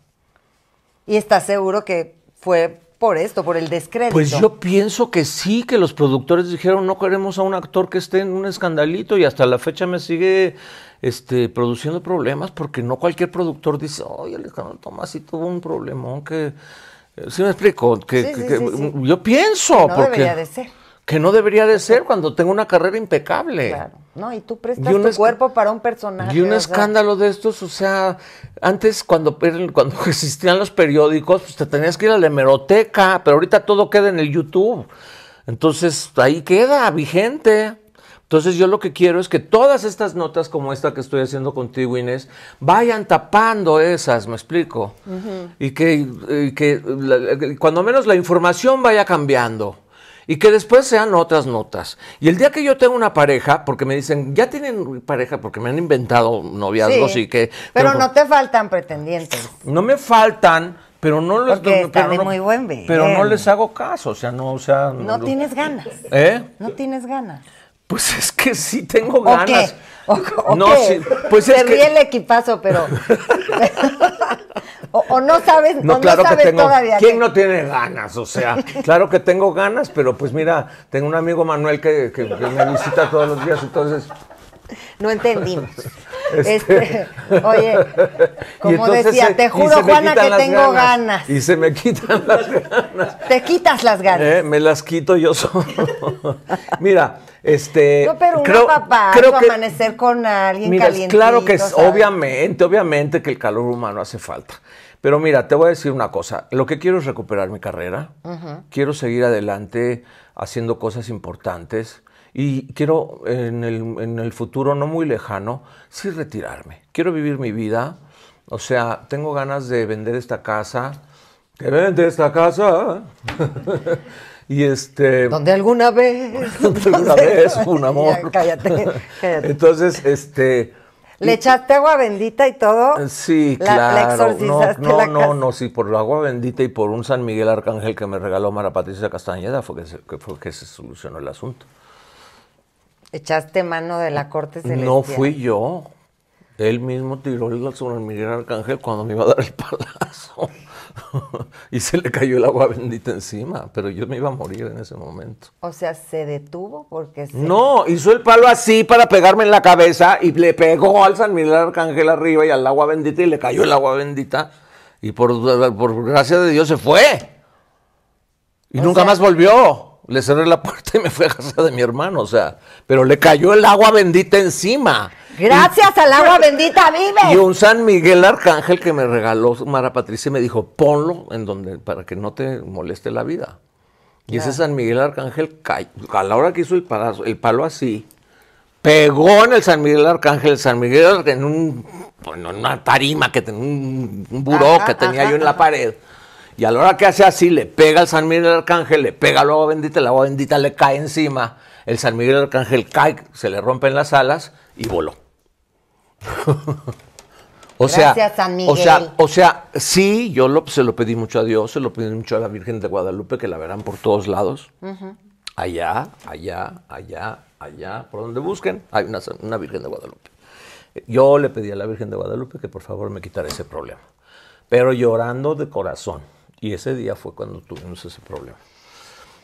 ¿Y estás seguro que fue por esto, por el descrédito? Pues yo pienso que sí, que los productores dijeron, no queremos a un actor que esté en un escandalito y hasta la fecha me sigue este, produciendo problemas porque no cualquier productor dice, oye, Alejandro Tomás sí tuvo un problemón que... Eh, ¿Sí me explico? Que, Yo pienso... no porque que no debería de ser cuando tengo una carrera impecable. Claro. No, y tú prestas tu cuerpo para un personaje. Y un escándalo de estos, o sea, antes cuando, cuando *laughs* existían los periódicos, pues te tenías que ir a la hemeroteca, pero ahorita todo queda en el YouTube. Entonces, ahí queda, vigente. Entonces yo lo que quiero es que todas estas notas como esta que estoy haciendo contigo, Inés, vayan tapando esas, me explico. Y que, que cuando menos la información vaya cambiando y que después sean otras notas. Y el día que yo tengo una pareja, porque me dicen, ya tienen pareja, porque me han inventado noviazgos y que... Pero, no te faltan pretendientes. No me faltan, pero no les pero no, les hago caso, o sea, no, o sea, no, tienes ganas. ¿Eh? No tienes ganas. Pues es que sí tengo ganas no, pues ríe el equipazo, pero. *laughs* *laughs* o, no sabes, no, todavía. ¿Quién no tiene ganas? O sea, claro que tengo ganas, pero pues mira, tengo un amigo Manuel que, que me visita todos los días, entonces. No entendimos. Este, este, oye, *laughs* como decía, te juro, Juana, que tengo ganas, Y se me quitan las *laughs* ganas. Te quitas las ganas. Eh, me las quito yo solo. *laughs* Mira, este. pero creo, papá, amanecer con alguien caliente. Claro que es, obviamente, obviamente que el calor humano hace falta. Pero mira, te voy a decir una cosa. Lo que quiero es recuperar mi carrera. Quiero seguir adelante haciendo cosas importantes y quiero en el, en el futuro no muy lejano, sí retirarme. Quiero vivir mi vida, o sea, tengo ganas de vender esta casa, que vende esta casa. *laughs* y este... Donde alguna vez... *laughs* Donde alguna vez un amor. cállate, *laughs* cállate. Entonces, este... Le echaste agua bendita y todo. Sí, claro. no, no, no, no, sí, por la agua bendita y por un San Miguel Arcángel que me regaló Mara Patricia Castañeda fue que fue que se solucionó el asunto. Echaste mano de la corte celestial. No fui yo. Él mismo tiró el sobre Miguel Arcángel cuando me iba a dar el *laughs* palazo. y se le cayó el agua bendita encima, pero yo me iba a morir en ese momento. O sea, se detuvo porque No, hizo el palo así para pegarme en la cabeza y le pegó al San Miguel Arcángel arriba y al agua bendita y le cayó el agua bendita y por, por gracia de Dios se fue. Y nunca más volvió le cerré la puerta y me fue a casa de mi hermano, o sea, pero le cayó el agua bendita encima. Gracias al agua bendita vive. Y un San Miguel Arcángel que me regaló Mara Patricia y me dijo, ponlo en donde, para que no te moleste la vida. Y ese San Miguel Arcángel, a la hora que hizo el, palo así, pegó en el San Miguel Arcángel, San Miguel en, un, una tarima, que un, buró que tenía yo en la pared. Y a la hora que hace así, le pega al San Miguel Arcángel, le pega al agua bendita, el agua bendita le cae encima, el San Miguel Arcángel cae, se le rompen las alas y voló. *laughs* o, sea, o sea, o sea, sí, yo se lo pedí mucho a Dios, se lo pedí mucho a la Virgen de Guadalupe, que la verán por todos lados. Allá, allá, allá, allá, por donde busquen, hay una Virgen de Guadalupe. Yo le pedí a la Virgen de Guadalupe que por favor me quitara ese problema, pero llorando de corazón. Y ese día fue cuando tuvimos ese problema.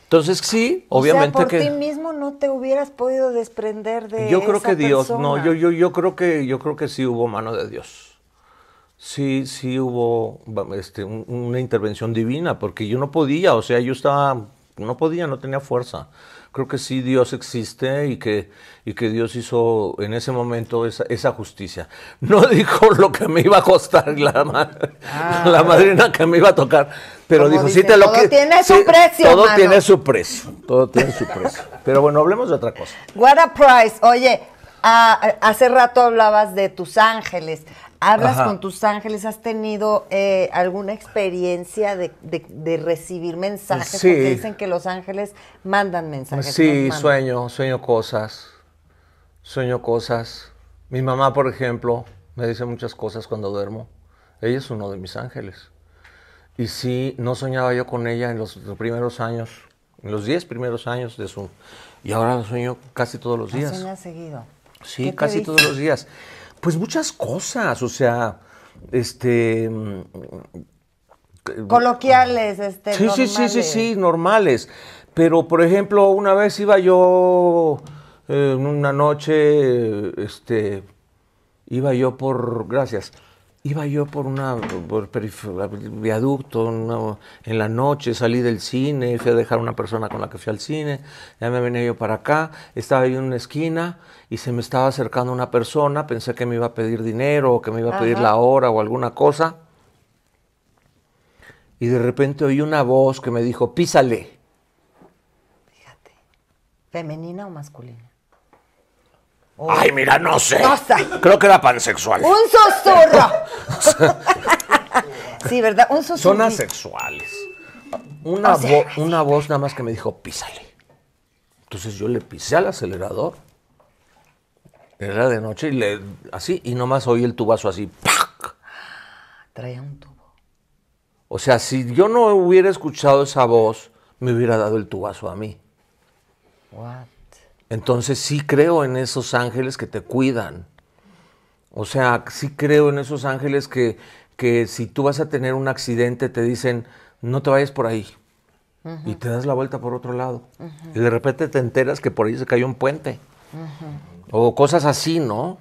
Entonces sí, obviamente o sea, por que ti mismo no te hubieras podido desprender de Yo creo esa que Dios, no, yo yo yo creo que yo creo que sí hubo mano de Dios. Sí, sí hubo este, una intervención divina porque yo no podía, o sea, yo estaba no podía, no tenía fuerza creo que sí Dios existe y que, y que Dios hizo en ese momento esa, justicia. No *laughs* dijo lo que me iba a costar la, ah. la madrina que me iba a tocar, pero dijo, sí te lo Todo tiene su precio. Todo tiene su precio, todo tiene su precio. Pero bueno, hablemos de otra cosa. What a price. Oye, hace rato hablabas de tus ángeles hablas con tus ángeles, has tenido eh, alguna experiencia de, recibir mensajes, sí. dicen que los ángeles mandan mensajes. Sí, sueño, sueño cosas, sueño cosas. Mi mamá, por ejemplo, me dice muchas cosas cuando duermo. Ella es uno de mis ángeles. Y sí, no soñaba yo con ella en los, primeros años, en los 10 primeros años de su... Y ahora lo sueño casi todos los días. Sueña seguido. Sí, casi todos los días. Pues muchas cosas, o sea, este... Mm, Coloquiales, este... Sí, sí, sí, sí, sí, normales. Pero, por ejemplo, una vez iba yo, en eh, una noche, este, iba yo por, gracias, iba yo por una por viaducto en la noche, salí del cine, fui a dejar a una persona con la que fui al cine, ya me venía yo para acá, estaba yo en una esquina y se me estaba acercando una persona, pensé que me iba a pedir dinero o que me iba a pedir la hora o alguna cosa. Y de repente oí una voz que me dijo, písale. Fíjate, ¿femenina o masculina? Ay, mira, no sé. Creo que era pansexual. Un susurro. *laughs* sí, ¿verdad? Un susurro. Son asexuales. Una, una voz nada más que me dijo, písale. Entonces yo le pisé al acelerador era de noche y le, así, y nomás oí el tubazo así. ¡pac! Traía un tubo. O sea, si yo no hubiera escuchado esa voz, me hubiera dado el tubazo a mí. What? Entonces sí creo en esos ángeles que te cuidan. O sea, sí creo en esos ángeles que, que si tú vas a tener un accidente te dicen, no te vayas por ahí. Y te das la vuelta por otro lado. Y de repente te enteras que por ahí se cayó un puente. O cosas así, ¿no?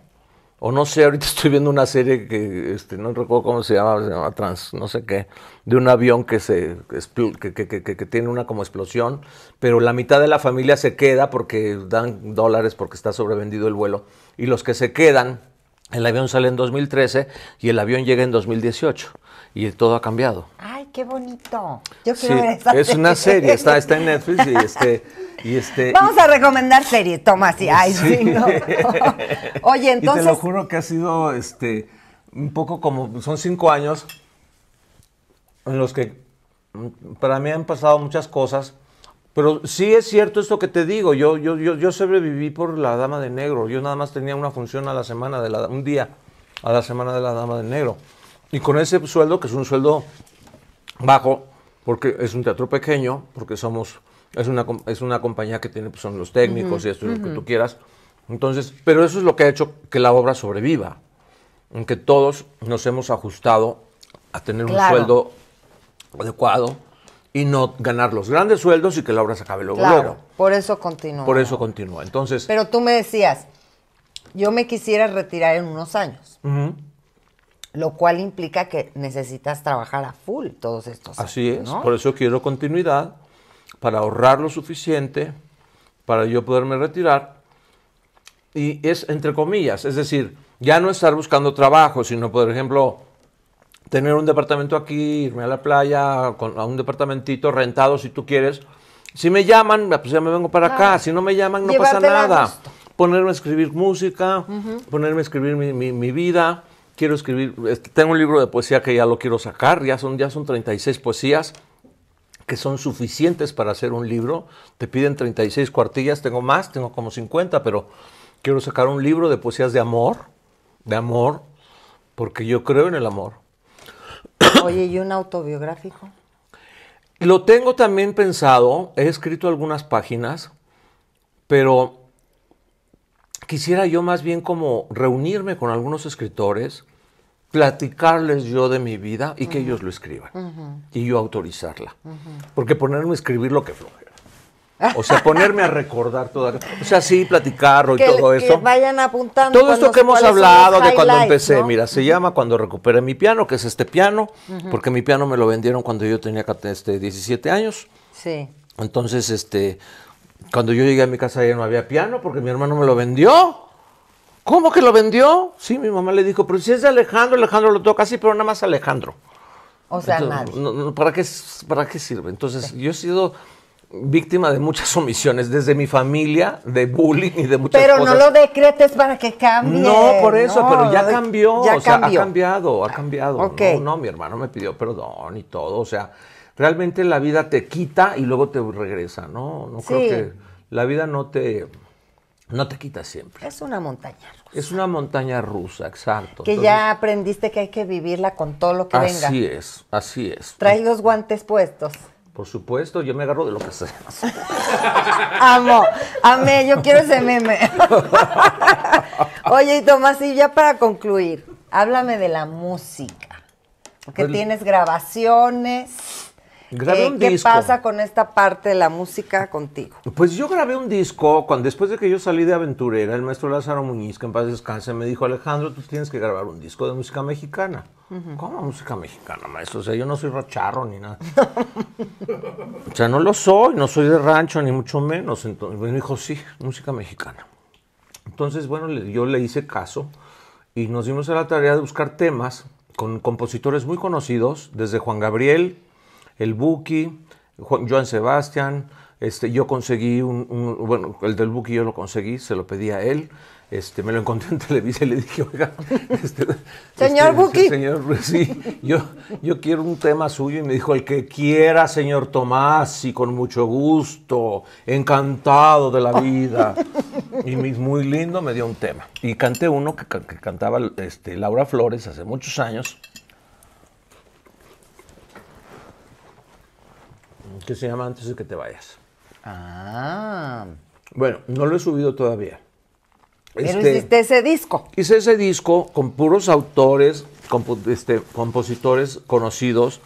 O no sé, ahorita *laughs* estoy viendo una serie que este, no recuerdo cómo se llama, se llama Trans, no sé qué, de un avión que, se, que, tiene una como explosión, pero la mitad de la familia se queda porque dan dólares porque está sobrevendido el vuelo, y los que se quedan, el avión sale en 2013 y el avión llega en 2018 y todo ha cambiado. ¡Ay, qué bonito! sí, Es una serie, está, está en Netflix y este *laughs* Este, Vamos a recomendar series, Tomás y *laughs* Oye, entonces. te lo juro que ha sido este un poco como. Son cinco años en los que mm, para mí han pasado muchas cosas. Pero sí es cierto esto que te digo, yo, yo, yo, yo sobreviví por la Dama de Negro, yo nada más tenía una función a la semana, de un día a la semana de la Dama de Negro. Y con ese sueldo, que es un sueldo bajo, porque es un teatro pequeño, porque somos es una, es una compañía que tiene, pues, son los técnicos y esto es lo que tú quieras. Entonces, pero eso es lo que ha hecho que la obra sobreviva, en que todos nos hemos ajustado a tener un sueldo adecuado y no ganar los grandes sueldos y que la obra se acabe luego. Claro, por eso continúa. Por eso continúa. Entonces. Pero tú me decías, yo me quisiera retirar en unos años. Lo cual implica que necesitas trabajar a full todos estos Así años. Así es, por eso quiero continuidad para ahorrar lo suficiente para yo poderme retirar. Y es entre comillas, es decir, ya no estar buscando trabajo, sino por ejemplo tener un departamento aquí, irme a la playa, a un departamentito rentado si tú quieres. Si me llaman, ah, pues ya me vengo para acá. Si no me llaman, no pasa nada. Ponerme a escribir música, ponerme a escribir mi, vida. Quiero escribir, este, tengo un libro de poesía que ya lo quiero sacar, ya son, ya son 36 poesías que son suficientes para hacer un libro. Te piden 36 cuartillas, tengo más, tengo como 50, pero quiero sacar un libro de poesías de amor, de amor, porque yo creo en el amor. *coughs* Oye, ¿y un autobiográfico? Lo tengo también pensado, he escrito algunas páginas, pero quisiera yo más bien como reunirme con algunos escritores platicarles yo de mi vida y que ellos lo escriban. Y yo autorizarla. Porque ponerme a escribir lo que flojera. *laughs* O sea, ponerme a recordar toda. O sea, sí, platicarlo y todo eso. vayan apuntando. Todo esto que hemos hablado de cuando empecé, mira, se llama Cuando recuperé mi piano, que es este piano, porque mi piano me lo vendieron cuando yo tenía este, 17 años. Entonces, este, cuando yo llegué a mi casa ya no había piano porque mi hermano me lo vendió. ¿Cómo que lo vendió? Sí, mi mamá le dijo, pero si es de Alejandro, Alejandro lo toca, así, pero nada más Alejandro. O sea, nadie. ¿para, qué, sirve? Entonces, yo he sido víctima de muchas omisiones, desde mi familia, de bullying y de muchas cosas. Pero no lo decretes para que cambie. No, por eso, pero ya cambió. o sea, ha cambiado, ha ah, cambiado. No, no, mi hermano me pidió perdón y todo. O sea, realmente la vida te quita y luego te regresa, ¿no? No creo que la vida no te, no te quita siempre. Es una montaña. Es una montaña rusa, exacto. Que ya aprendiste que hay que vivirla con todo lo que venga. Así es, así es. Trae los guantes puestos. Por supuesto, yo me agarro de lo que sea. *laughs* Amo, amé, yo quiero ese meme. *laughs* Oye, y Tomás, y ya para concluir, háblame de la música. Porque tienes grabaciones. Eh, ¿Qué pasa con esta parte de la música contigo? Pues yo grabé un disco cuando después de que yo salí de aventurera, el maestro Lázaro Muñiz, que en paz descanse, me dijo, Alejandro, tú tienes que grabar un disco de música mexicana. ¿Cómo música mexicana, maestro? O sea, yo no soy racharro ni nada. *laughs* o sea, no lo soy, no soy de rancho, ni mucho menos. Entonces, me dijo, sí, música mexicana. Entonces, bueno, yo le hice caso y nos dimos a la tarea de buscar temas con compositores muy conocidos, desde Juan Gabriel, el Buki, Joan Sebastián, este, yo conseguí un, bueno, el del Buki yo lo conseguí, se lo pedí a él, este, me lo encontré en *laughs* Televisa y le dije, oiga, este, este, señor este Buki. Señor, sí, yo, yo quiero un tema suyo y me dijo, el que quiera, señor Tomás, y con mucho gusto, encantado de la vida. y muy lindo me dio un tema. Y canté uno que, que cantaba este, Laura Flores hace muchos años, que se llama Antes de que te vayas. Ah. Bueno, no lo he subido todavía. Pero este, hiciste ese disco. Hice ese disco con puros autores, este, compositores conocidos.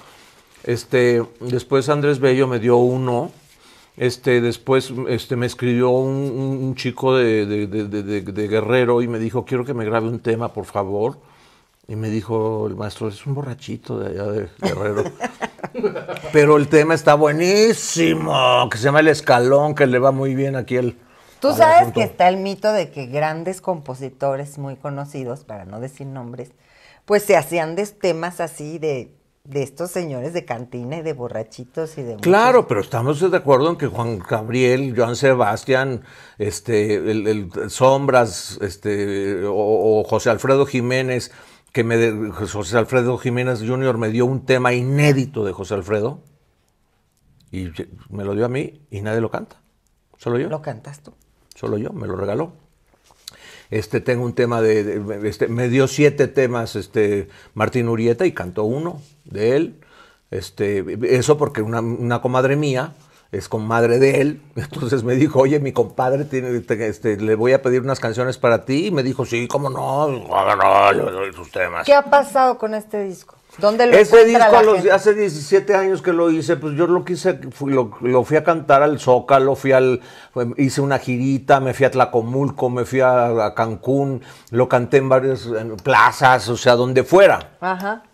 Este, después Andrés Bello me dio uno. Este, después este, me escribió un, chico de Guerrero y me dijo, quiero que me grabe un tema, por favor. Y me dijo el maestro, es un borrachito de allá de Guerrero. *laughs* Pero el tema está buenísimo, que se llama El Escalón, que le va muy bien aquí el... Tú sabes que está el mito de que grandes compositores muy conocidos, para no decir nombres, pues se hacían de temas así de, de estos señores de cantina y de borrachitos y de... Claro, pero estamos de acuerdo en que Juan Gabriel, Joan Sebastián, este, el, Sombras, este, o José Alfredo Jiménez que me, José Alfredo Jiménez Jr. me dio un tema inédito de José Alfredo y me lo dio a mí y nadie lo canta. Solo yo. Lo cantas tú. Solo yo, me lo regaló. Este, tengo un tema de, este, me dio siete temas este, Martín Urieta y cantó uno de él. Este, eso porque una comadre mía es comadre de él, *laughs* entonces me dijo, oye, mi compadre, tiene, este, le voy a pedir unas canciones para ti, y me dijo, sí, cómo no, no, yo doy tus temas. ¿Qué ha pasado con este disco? ¿Dónde lo disco hace 17 años que lo hice, pues yo lo quise, fui, lo, lo, fui a cantar al Zócalo, fui al, hice una girita, me fui a Tlacomulco, me fui a, Cancún, lo canté en varias plazas, o sea, donde fuera. Ajá.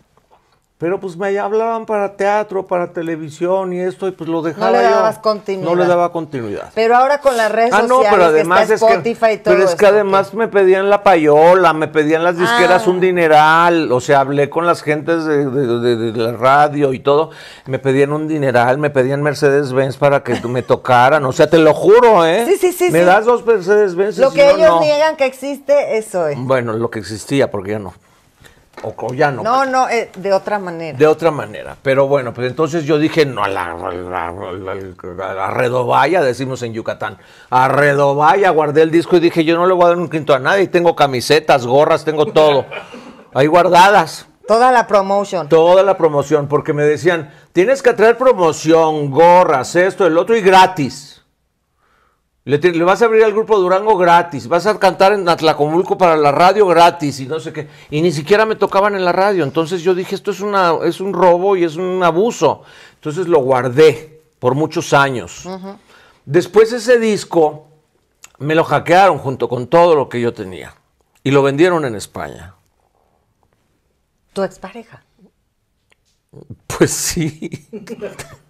Pero pues me hablaban para teatro, para televisión y esto, y pues lo dejaba. No le dabas continuidad. No le daba continuidad. Pero ahora con las redes ah, pero además Spotify es que, y todo Pero es que además me pedían la payola, me pedían las disqueras un ah. dineral. O sea, hablé con las gentes de, de, de, la radio y todo. Me pedían un dineral, me pedían Mercedes Benz para que me tocaran. O sea, te lo juro, ¿eh? Sí, sí, sí. Me das dos Mercedes Benz. Lo que ellos niegan que existe, eso es. Bueno, lo que existía, porque ya no no. No, pues. eh, de otra manera. De otra manera. Pero bueno, pues entonces yo dije, no, a la, decimos en Yucatán. A redovalla guardé el disco y dije, yo no le voy a dar un quinto a nadie. Tengo camisetas, gorras, tengo todo. *laughs* Ahí guardadas. Toda la promoción. Toda la promoción, porque me decían, tienes que traer promoción, gorras, esto, el otro y gratis. Le, vas a abrir al grupo Durango gratis, vas a cantar en Atlacomulco para la radio gratis y no sé qué. Y ni siquiera me tocaban en la radio. Entonces yo dije, esto es, una, es un robo y es un abuso. Entonces lo guardé por muchos años. Después ese disco me lo hackearon junto con todo lo que yo tenía y lo vendieron en España. ¿Tu expareja? Pues sí. *laughs*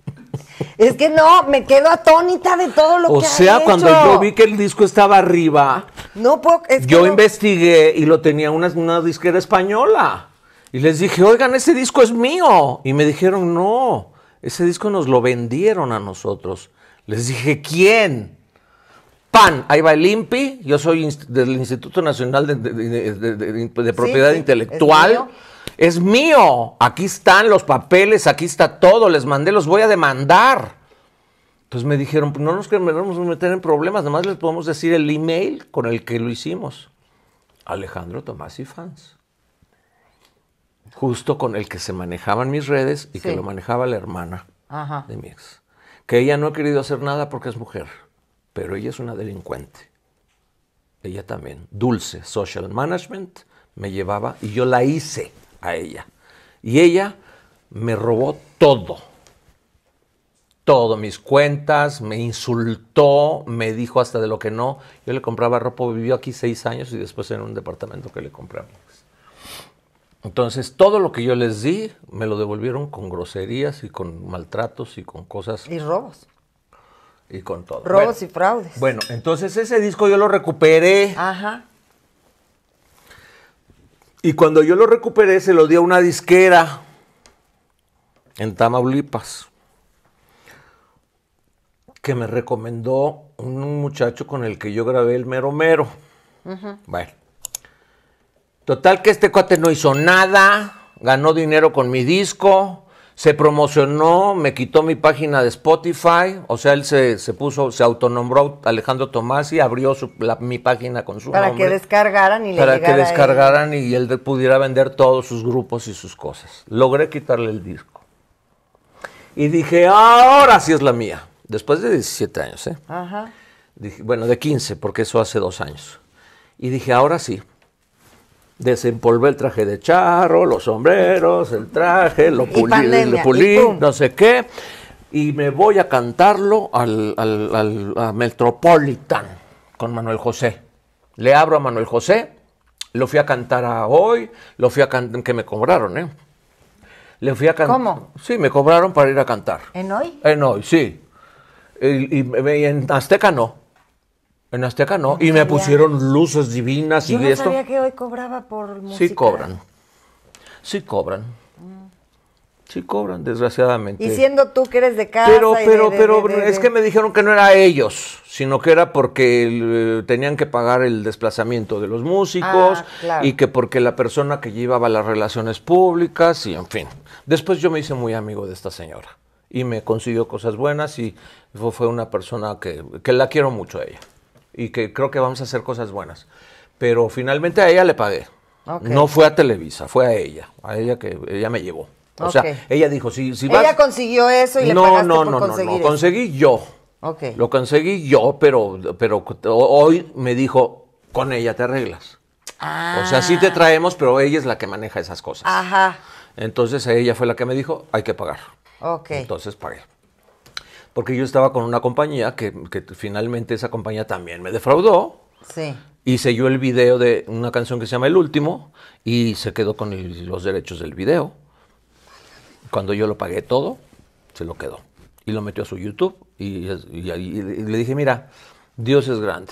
Es que no, me quedo atónita de todo lo o que O sea, cuando yo vi que el disco estaba arriba, no yo investigué y lo tenía una, una disquera española. Y les dije, oigan, ese disco es mío. Y me dijeron, no, ese disco nos lo vendieron a nosotros. Les dije, ¿quién? Pan, ahí va el INPI, yo soy del Instituto Nacional de, Propiedad Intelectual es mío, aquí están los papeles, aquí está todo, les mandé, los voy a demandar. Entonces me dijeron, no nos queremos meter en problemas, nada más les podemos decir el email con el que lo hicimos. Alejandro Tomás y Fans. Justo con el que se manejaban mis redes y que lo manejaba la hermana de mi ex. Que ella no ha querido hacer nada porque es mujer, pero ella es una delincuente. Ella también. Dulce Social Management me llevaba y yo la hice a ella. Y ella me robó todo. Todo, mis cuentas, me insultó, me dijo hasta de lo que no. Yo le compraba ropa, vivió aquí seis años y después en un departamento que le compramos. Entonces, todo lo que yo les di, me lo devolvieron con groserías y con maltratos y con cosas. Y robos. Y con todo. Robos y fraudes. Bueno, entonces ese disco yo lo recuperé. Ajá. Y cuando yo lo recuperé, se lo di a una disquera en Tamaulipas que me recomendó un muchacho con el que yo grabé el mero mero. Bueno. Total que este cuate no hizo nada, ganó dinero con mi disco, se promocionó, me quitó mi página de Spotify, o sea, él se, puso, se autonombró Alejandro Tomás y abrió mi página con su para Para que descargaran y le Para que descargaran y él pudiera vender todos sus grupos y sus cosas. Logré quitarle el disco. Y dije, ahora sí es la mía. Después de 17 años, ¿eh? Ajá. Dije, bueno, de 15, porque eso hace dos años. Y dije, ahora sí desempolvé el traje de charro, los sombreros, el traje, lo pulí, lo pulí no sé qué, y me voy a cantarlo al, a Metropolitan con Manuel José. Le abro a Manuel José, lo fui a cantar a hoy, lo fui a cantar, que me cobraron, ¿eh? Le fui a ¿Cómo? Sí, me cobraron para ir a cantar. ¿En hoy? En hoy, sí. Y, y en Azteca no. En Azteca no. y me pusieron luces divinas y no esto. sabía que hoy cobraba por música. Sí cobran. Sí cobran. Mm. Sí cobran, desgraciadamente. Y siendo tú que eres de casa. Pero, pero, pero, es que me dijeron que no era ellos, sino que era porque eh, tenían que pagar el desplazamiento de los músicos ah, y que porque la persona que llevaba las relaciones públicas y en fin. Después yo me hice muy amigo de esta señora y me consiguió cosas buenas y fue una persona que la quiero mucho a ella y que creo que vamos a hacer cosas buenas. Pero finalmente a ella le pagué. No fue a Televisa, fue a ella, a ella que ella me llevó. O sea, ella dijo, si, si vas... Ella consiguió eso y no, le pagaste no, no, por No, no, no, conseguí yo. Okay. Lo conseguí yo, pero, pero hoy me dijo, con ella te arreglas. O sea, sí te ah. traemos, pero ella es la que maneja esas cosas. Ajá. Entonces ella fue la que me dijo, hay que pagar. Ok. Entonces pagué porque yo estaba con una compañía que, finalmente esa compañía también me defraudó. Sí. Hice yo el video de una canción que se llama El Último y se quedó con los derechos del video. Cuando yo lo pagué todo, se lo quedó. Y lo metió a su YouTube y, le dije, mira, Dios es grande.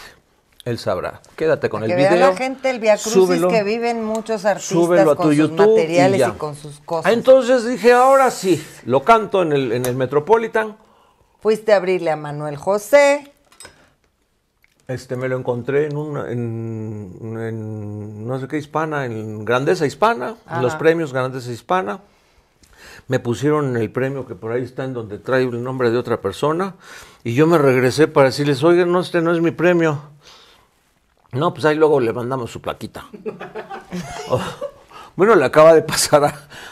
Él sabrá. Quédate con el vea video. la gente el Via súbelo, que viven muchos artistas con sus YouTube materiales y, con sus cosas. Entonces dije, ahora sí, lo canto en el, en el Metropolitan Fuiste a abrirle a Manuel José. Este, me lo encontré en, una, en, no sé qué hispana, en Grandeza Hispana, en los premios Grandeza Hispana. Me pusieron el premio que por ahí está, en donde trae el nombre de otra persona. Y yo me regresé para decirles, oigan, no, este no es mi premio. No, pues ahí luego le mandamos su plaquita. *laughs* Oh, bueno, le acaba de pasar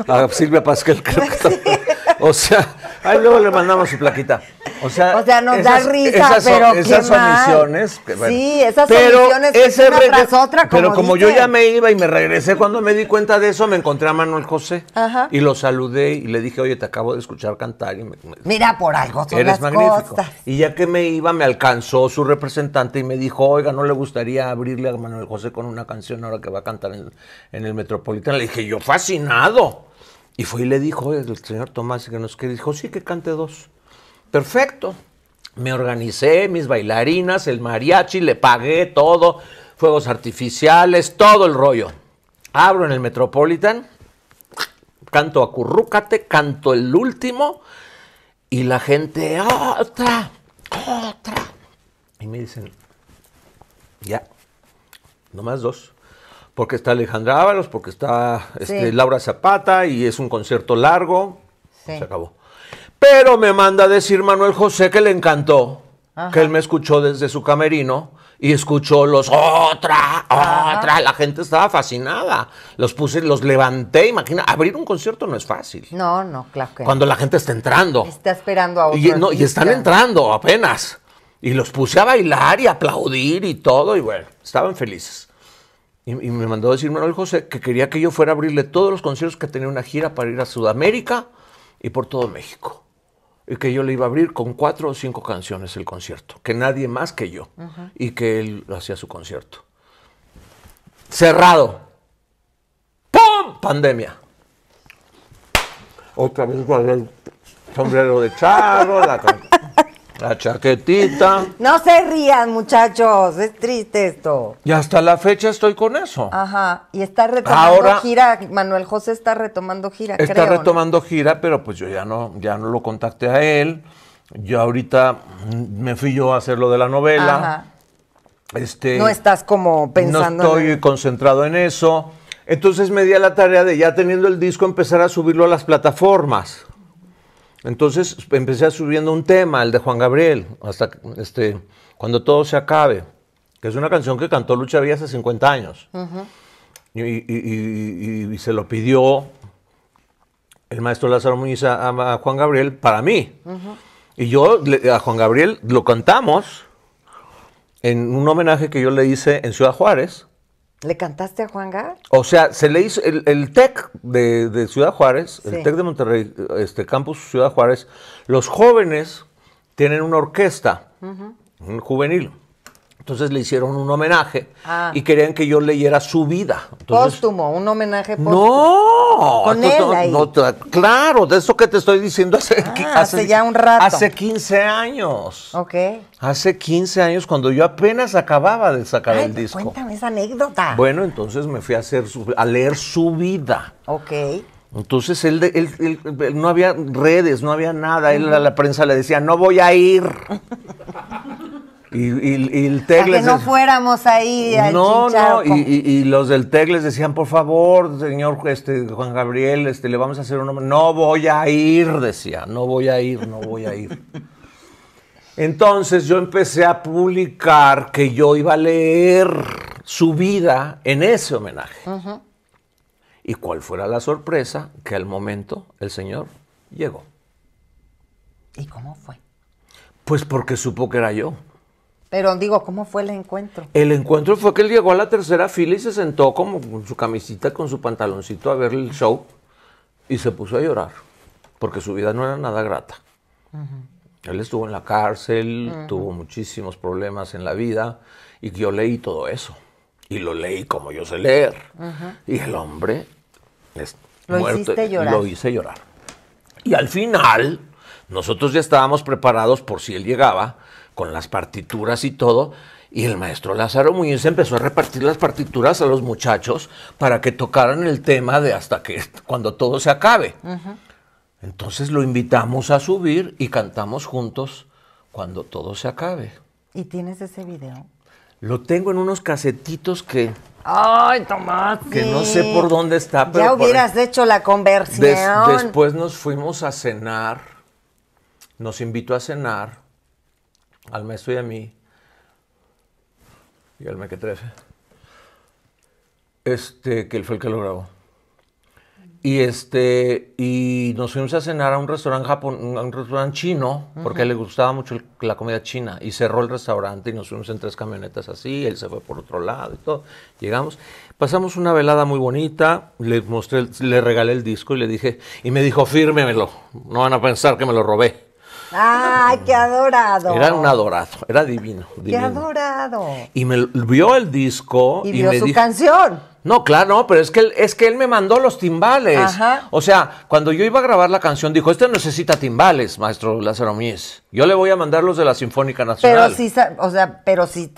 a, Silvia Pascal, creo que también. O sea, ahí *laughs* luego le mandamos su plaquita. O sea, o sea nos da risa, pero esas son misiones. sí, esas son misiones otra, como Pero como yo ya me iba y me regresé, cuando me di cuenta de eso, me encontré a Manuel José. Y lo saludé y le dije, oye, te acabo de escuchar cantar. Y me, Mira, por algo son Eres magnífico. Y ya que me iba, me alcanzó su representante y me dijo, oiga, ¿no le gustaría abrirle a Manuel José con una canción ahora que va a cantar en, en el Metropolitano? Le dije, yo fascinado. Y fue y le dijo el señor Tomás que nos que dijo, sí que cante dos. Perfecto. Me organicé, mis bailarinas, el mariachi, le pagué todo, fuegos artificiales, todo el rollo. Abro en el Metropolitan, canto acurrúcate, canto el último, y la gente, otra, otra. Y me dicen, ya, nomás dos. Porque está Alejandra Ábalos, porque está este, Laura Zapata y es un concierto largo. Se acabó. Pero me manda a decir Manuel José que le encantó, que él me escuchó desde su camerino y escuchó los otra, otra. La gente estaba fascinada. Los puse, los levanté. Imagina, abrir un concierto no es fácil. No, no, claro que Cuando la gente está entrando. Está esperando a otro. Y, no, y están entrando apenas. Y los puse a bailar y aplaudir y todo. Y bueno, estaban felices. Y, me mandó a decir Manuel José que quería que yo fuera a abrirle todos los conciertos que tenía una gira para ir a Sudamérica y por todo México. Y que yo le iba a abrir con cuatro o cinco canciones el concierto, que nadie más que yo. Y que él hacía su concierto. Cerrado. ¡Pum! Pandemia. Otra vez con el sombrero de charro, la la chaquetita. No se rían, muchachos. Es triste esto. Y hasta la fecha estoy con eso. Ajá. Y está retomando gira. Manuel José está retomando gira. Está retomando gira, pero pues yo ya no, ya no lo contacté a él. Yo ahorita me fui yo a hacer lo de la novela. Ajá. Este, no estás como pensando. No estoy concentrado en eso. Entonces me di a la tarea de ya teniendo el disco empezar a subirlo a las plataformas. Entonces empecé subiendo un tema, el de Juan Gabriel, hasta este, cuando todo se acabe, que es una canción que cantó Lucha Villa hace 50 años. y, se lo pidió el maestro Lázaro Muñiz a, Juan Gabriel para mí. Y yo a Juan Gabriel lo cantamos en un homenaje que yo le hice en Ciudad Juárez ¿Le cantaste a Juan Gar? O sea, se le hizo el, TEC de, Ciudad Juárez, el TEC de Monterrey, este campus Ciudad Juárez, los jóvenes tienen una orquesta un juvenil. Entonces le hicieron un homenaje ah. y querían que yo leyera su vida. póstumo, un homenaje póstumo. No, con no, claro, de eso que te estoy diciendo hace, ah, hace, ya un rato. Hace 15 años. Ok. Hace 15 años cuando yo apenas acababa de sacar el pues disco. Cuéntame esa anécdota. Bueno, entonces me fui a hacer a leer su vida. Ok. Entonces él, él, no había redes, no había nada. Él a la prensa le decía, no voy a ir. *laughs* Y, el Tegles. que no fuéramos ahí No, no, y, los del Tegles decían, por favor, señor este, Juan Gabriel, este, le vamos a hacer un homenaje. No voy a ir, decía, no voy a ir, no voy a ir. *laughs* Entonces yo empecé a publicar que yo iba a leer su vida en ese homenaje. Y cuál fuera la sorpresa, que al momento el señor llegó. ¿Y cómo fue? Pues porque supo que era yo. Pero digo, ¿cómo fue el encuentro? El encuentro fue que él llegó a la tercera fila y se sentó como con su camisita, con su pantaloncito a ver el show y se puso a llorar, porque su vida no era nada grata. Él estuvo en la cárcel, tuvo muchísimos problemas en la vida y yo leí todo eso. Y lo leí como yo sé leer. Y el hombre lo eh, lo hice llorar. Y al final, nosotros ya estábamos preparados por si él llegaba con las partituras y todo. Y el maestro Lázaro Muñiz empezó a repartir las partituras a los muchachos para que tocaran el tema de hasta que *laughs* cuando todo se acabe. Entonces lo invitamos a subir y cantamos juntos cuando todo se acabe. ¿Y tienes ese video? Lo tengo en unos casetitos que. ¡Ay, Tomás! Que no sé por dónde está, pero. Ya hubieras hecho la conversión. después nos fuimos a cenar. Nos invitó a cenar al mí y mí, que al Este, que él fue el que lo grabó. Y este, y nos fuimos a cenar a un restaurante Japón, un restaurante chino, porque le gustaba mucho la comida china. Y cerró el restaurante y nos fuimos en tres camionetas así, él se fue por otro lado y todo. Llegamos, pasamos una velada muy bonita, le mostré, le regalé el disco y le dije, y me dijo, fírmemelo, no van a pensar que me lo robé. Ah, ¡Ay, qué adorado! Era un adorado, era divino. ¡Qué adorado! Y me vio el disco y, vio su canción. No, claro, no, pero es que, él, es que él me mandó los timbales. O sea, cuando yo iba a grabar la canción, dijo, este necesita timbales, maestro Lázaro Mies. Yo le voy a mandar los de la Sinfónica Nacional. Pero sí, o sea, pero sí,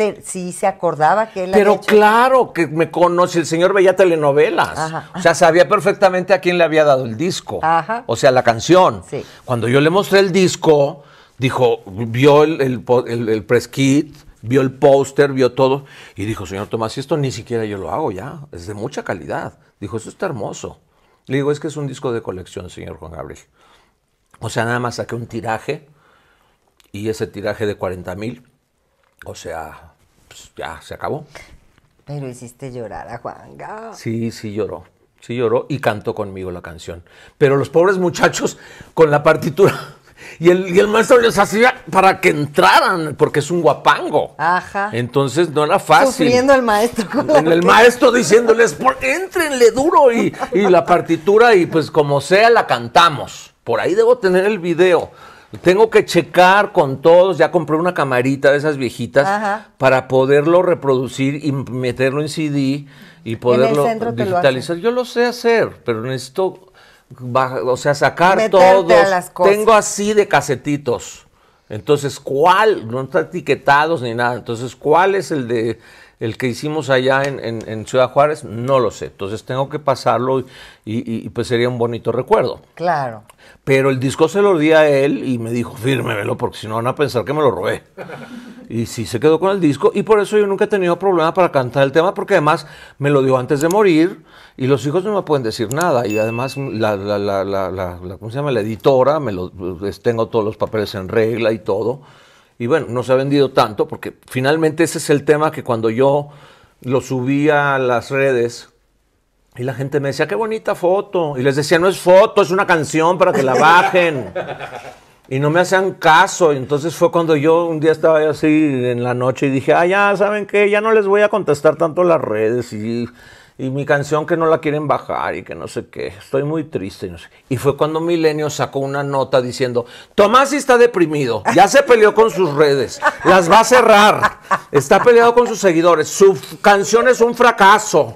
se acordaba que él Pero claro, que me conoce, el señor veía telenovelas. Ajá. O sea, sabía perfectamente a quién le había dado el disco. O sea, la canción. Cuando yo le mostré el disco, dijo, vio el, el, el vio el póster, vio todo y dijo, señor Tomás, esto ni siquiera yo lo hago ya, es de mucha calidad. Dijo, esto está hermoso. Le digo, es que es un disco de colección, señor Juan Gabriel. O sea, nada más saqué un tiraje y ese tiraje de 40 mil, o sea, pues, ya se acabó. Pero hiciste llorar a Juan Gabriel. Sí, sí lloró. Sí lloró y cantó conmigo la canción. Pero los pobres muchachos con la partitura y el, maestro les hacía para que entraran, porque es un guapango. Ajá. Entonces no era fácil. Sufriendo el maestro. Con el maestro diciéndoles, por, entrenle duro y, la partitura y pues como sea la cantamos. Por ahí debo tener el video. Tengo que checar con todos, ya compré una camarita de esas viejitas para poderlo reproducir y meterlo en CD y poderlo digitalizar. Yo lo sé hacer, pero necesito o sea, sacar todos. Tengo así de casetitos. Entonces, ¿cuál? No está etiquetados ni nada. Entonces, ¿cuál es el de el que hicimos allá en, Ciudad Juárez? No lo sé. Entonces tengo que pasarlo y, pues sería un bonito recuerdo. Claro. Pero el disco se lo di a él y me dijo, fírmemelo, porque si no van a pensar que me lo robé. y sí se quedó con el disco. Y por eso yo nunca he tenido problema para cantar el tema, porque además me lo dio antes de morir y los hijos no me pueden decir nada. Y además, la, la, la, la ¿cómo se llama? La editora, me tengo todos los papeles en regla y todo. Y bueno, no se ha vendido tanto porque finalmente ese es el tema que cuando yo lo subía a las redes y la gente me decía, qué bonita foto. Y les decía, no es foto, es una canción para que la bajen. *laughs* y no me hacían caso. Y entonces fue cuando yo un día estaba así en la noche y dije, ah, ya, ¿saben qué? Ya no les voy a contestar tanto las redes. Y y mi canción que no la quieren bajar y que no sé qué, estoy muy triste. Y, no sé. y fue cuando Milenio sacó una nota diciendo, Tomás está deprimido, ya se peleó con sus redes, las va a cerrar, está peleado con sus seguidores, su canción es un fracaso.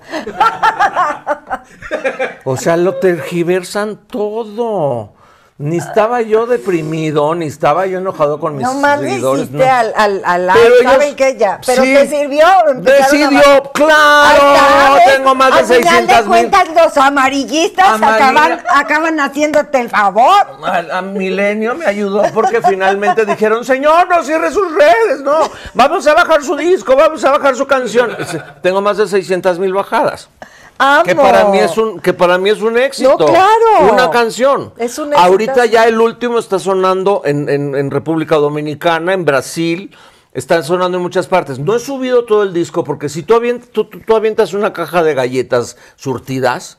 O sea, lo tergiversan todo. Ni estaba yo deprimido, ni estaba yo enojado con mis no seguidores. No al, al, al pero que ya Pero te sirvió. Decidió, claro. tengo más de 600 mil. los amarillistas acaban, acaban haciéndote el favor. A, a, Milenio me ayudó porque finalmente dijeron, señor, no cierre sus redes, no. Vamos a bajar su disco, vamos a bajar su canción. Tengo más de 600 mil bajadas. Que para mí es un que para mí es un éxito. No, claro. Una canción. Es un éxito. Ahorita ya el último está sonando en, República Dominicana, en Brasil están sonando en muchas partes. No he subido todo el disco porque si tú avientas, tú, avientas, una caja de galletas surtidas,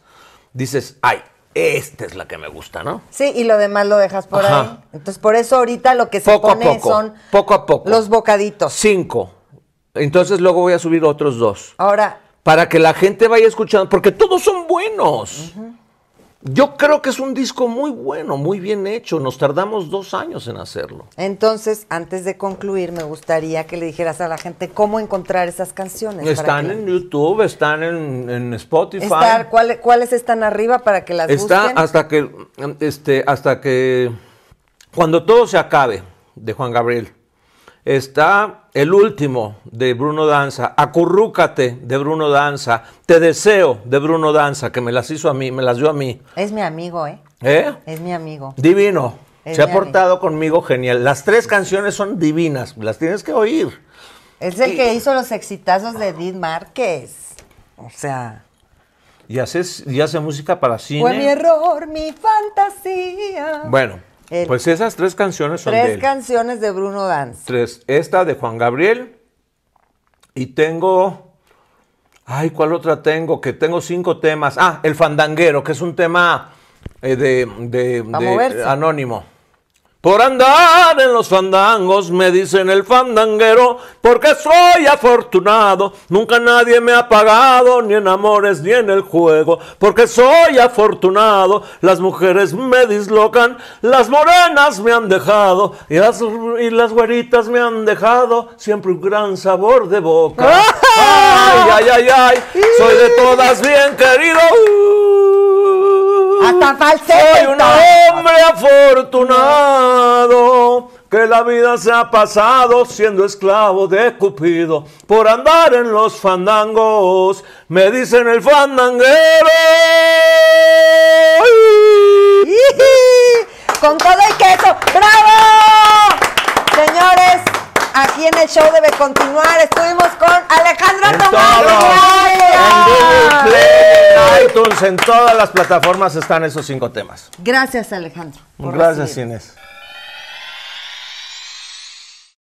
dices, ay, esta es la que me gusta, ¿no? Sí, y lo demás lo dejas por ahí. Entonces, por eso ahorita lo que se pone son poco a poco. los bocaditos. Cinco. Entonces luego voy a subir otros dos. Ahora, para que la gente vaya escuchando, porque todos son buenos. Yo creo que es un disco muy bueno, muy bien hecho. Nos tardamos dos años en hacerlo. Entonces, antes de concluir, me gustaría que le dijeras a la gente cómo encontrar esas canciones. Están en YouTube, están en, Spotify. ¿Cuáles están arriba para que las Está hasta que, este, hasta que, cuando todo se acabe, de Juan Gabriel está el último de Bruno Danza, Acurrúcate de Bruno Danza, Te deseo de Bruno Danza, que me las hizo a mí, me las dio a mí. Es mi amigo, ¿eh? ¿Eh? Es mi amigo. Divino. Se ha portado conmigo genial. Las tres canciones son divinas, las tienes que oír. Es el que hizo los exitazos de Edith Márquez. O sea. Y hace, y hace música para cine. Fue mi error, mi fantasía. Bueno, pues esas tres canciones son tres canciones de Bruno Dance. Tres. Esta de Juan Gabriel. Y tengo. Ay, ¿cuál otra tengo? Que tengo cinco temas. Ah, El Fandanguero, que es un tema eh, de anónimo. Por andar en los fandangos, me dicen el fandanguero, porque soy afortunado, nunca nadie me ha pagado, ni en amores ni en el juego, porque soy afortunado, las mujeres me dislocan, las morenas me han dejado, y las, y güeritas me han dejado, siempre un gran sabor de boca. *laughs* ¡Ay, ay, ay, ay! Soy de todas bien querido. Soy un hombre afortunado que la vida se ha pasado siendo esclavo de Cupido por andar en los fandangos. Me dicen el fandanguero. ¡Con todo el queso! ¡Bravo! en el show debe continuar. Estuvimos con Alejandro Tomás. En todas las plataformas están esos cinco temas. Gracias, Alejandro. Gracias, Inés.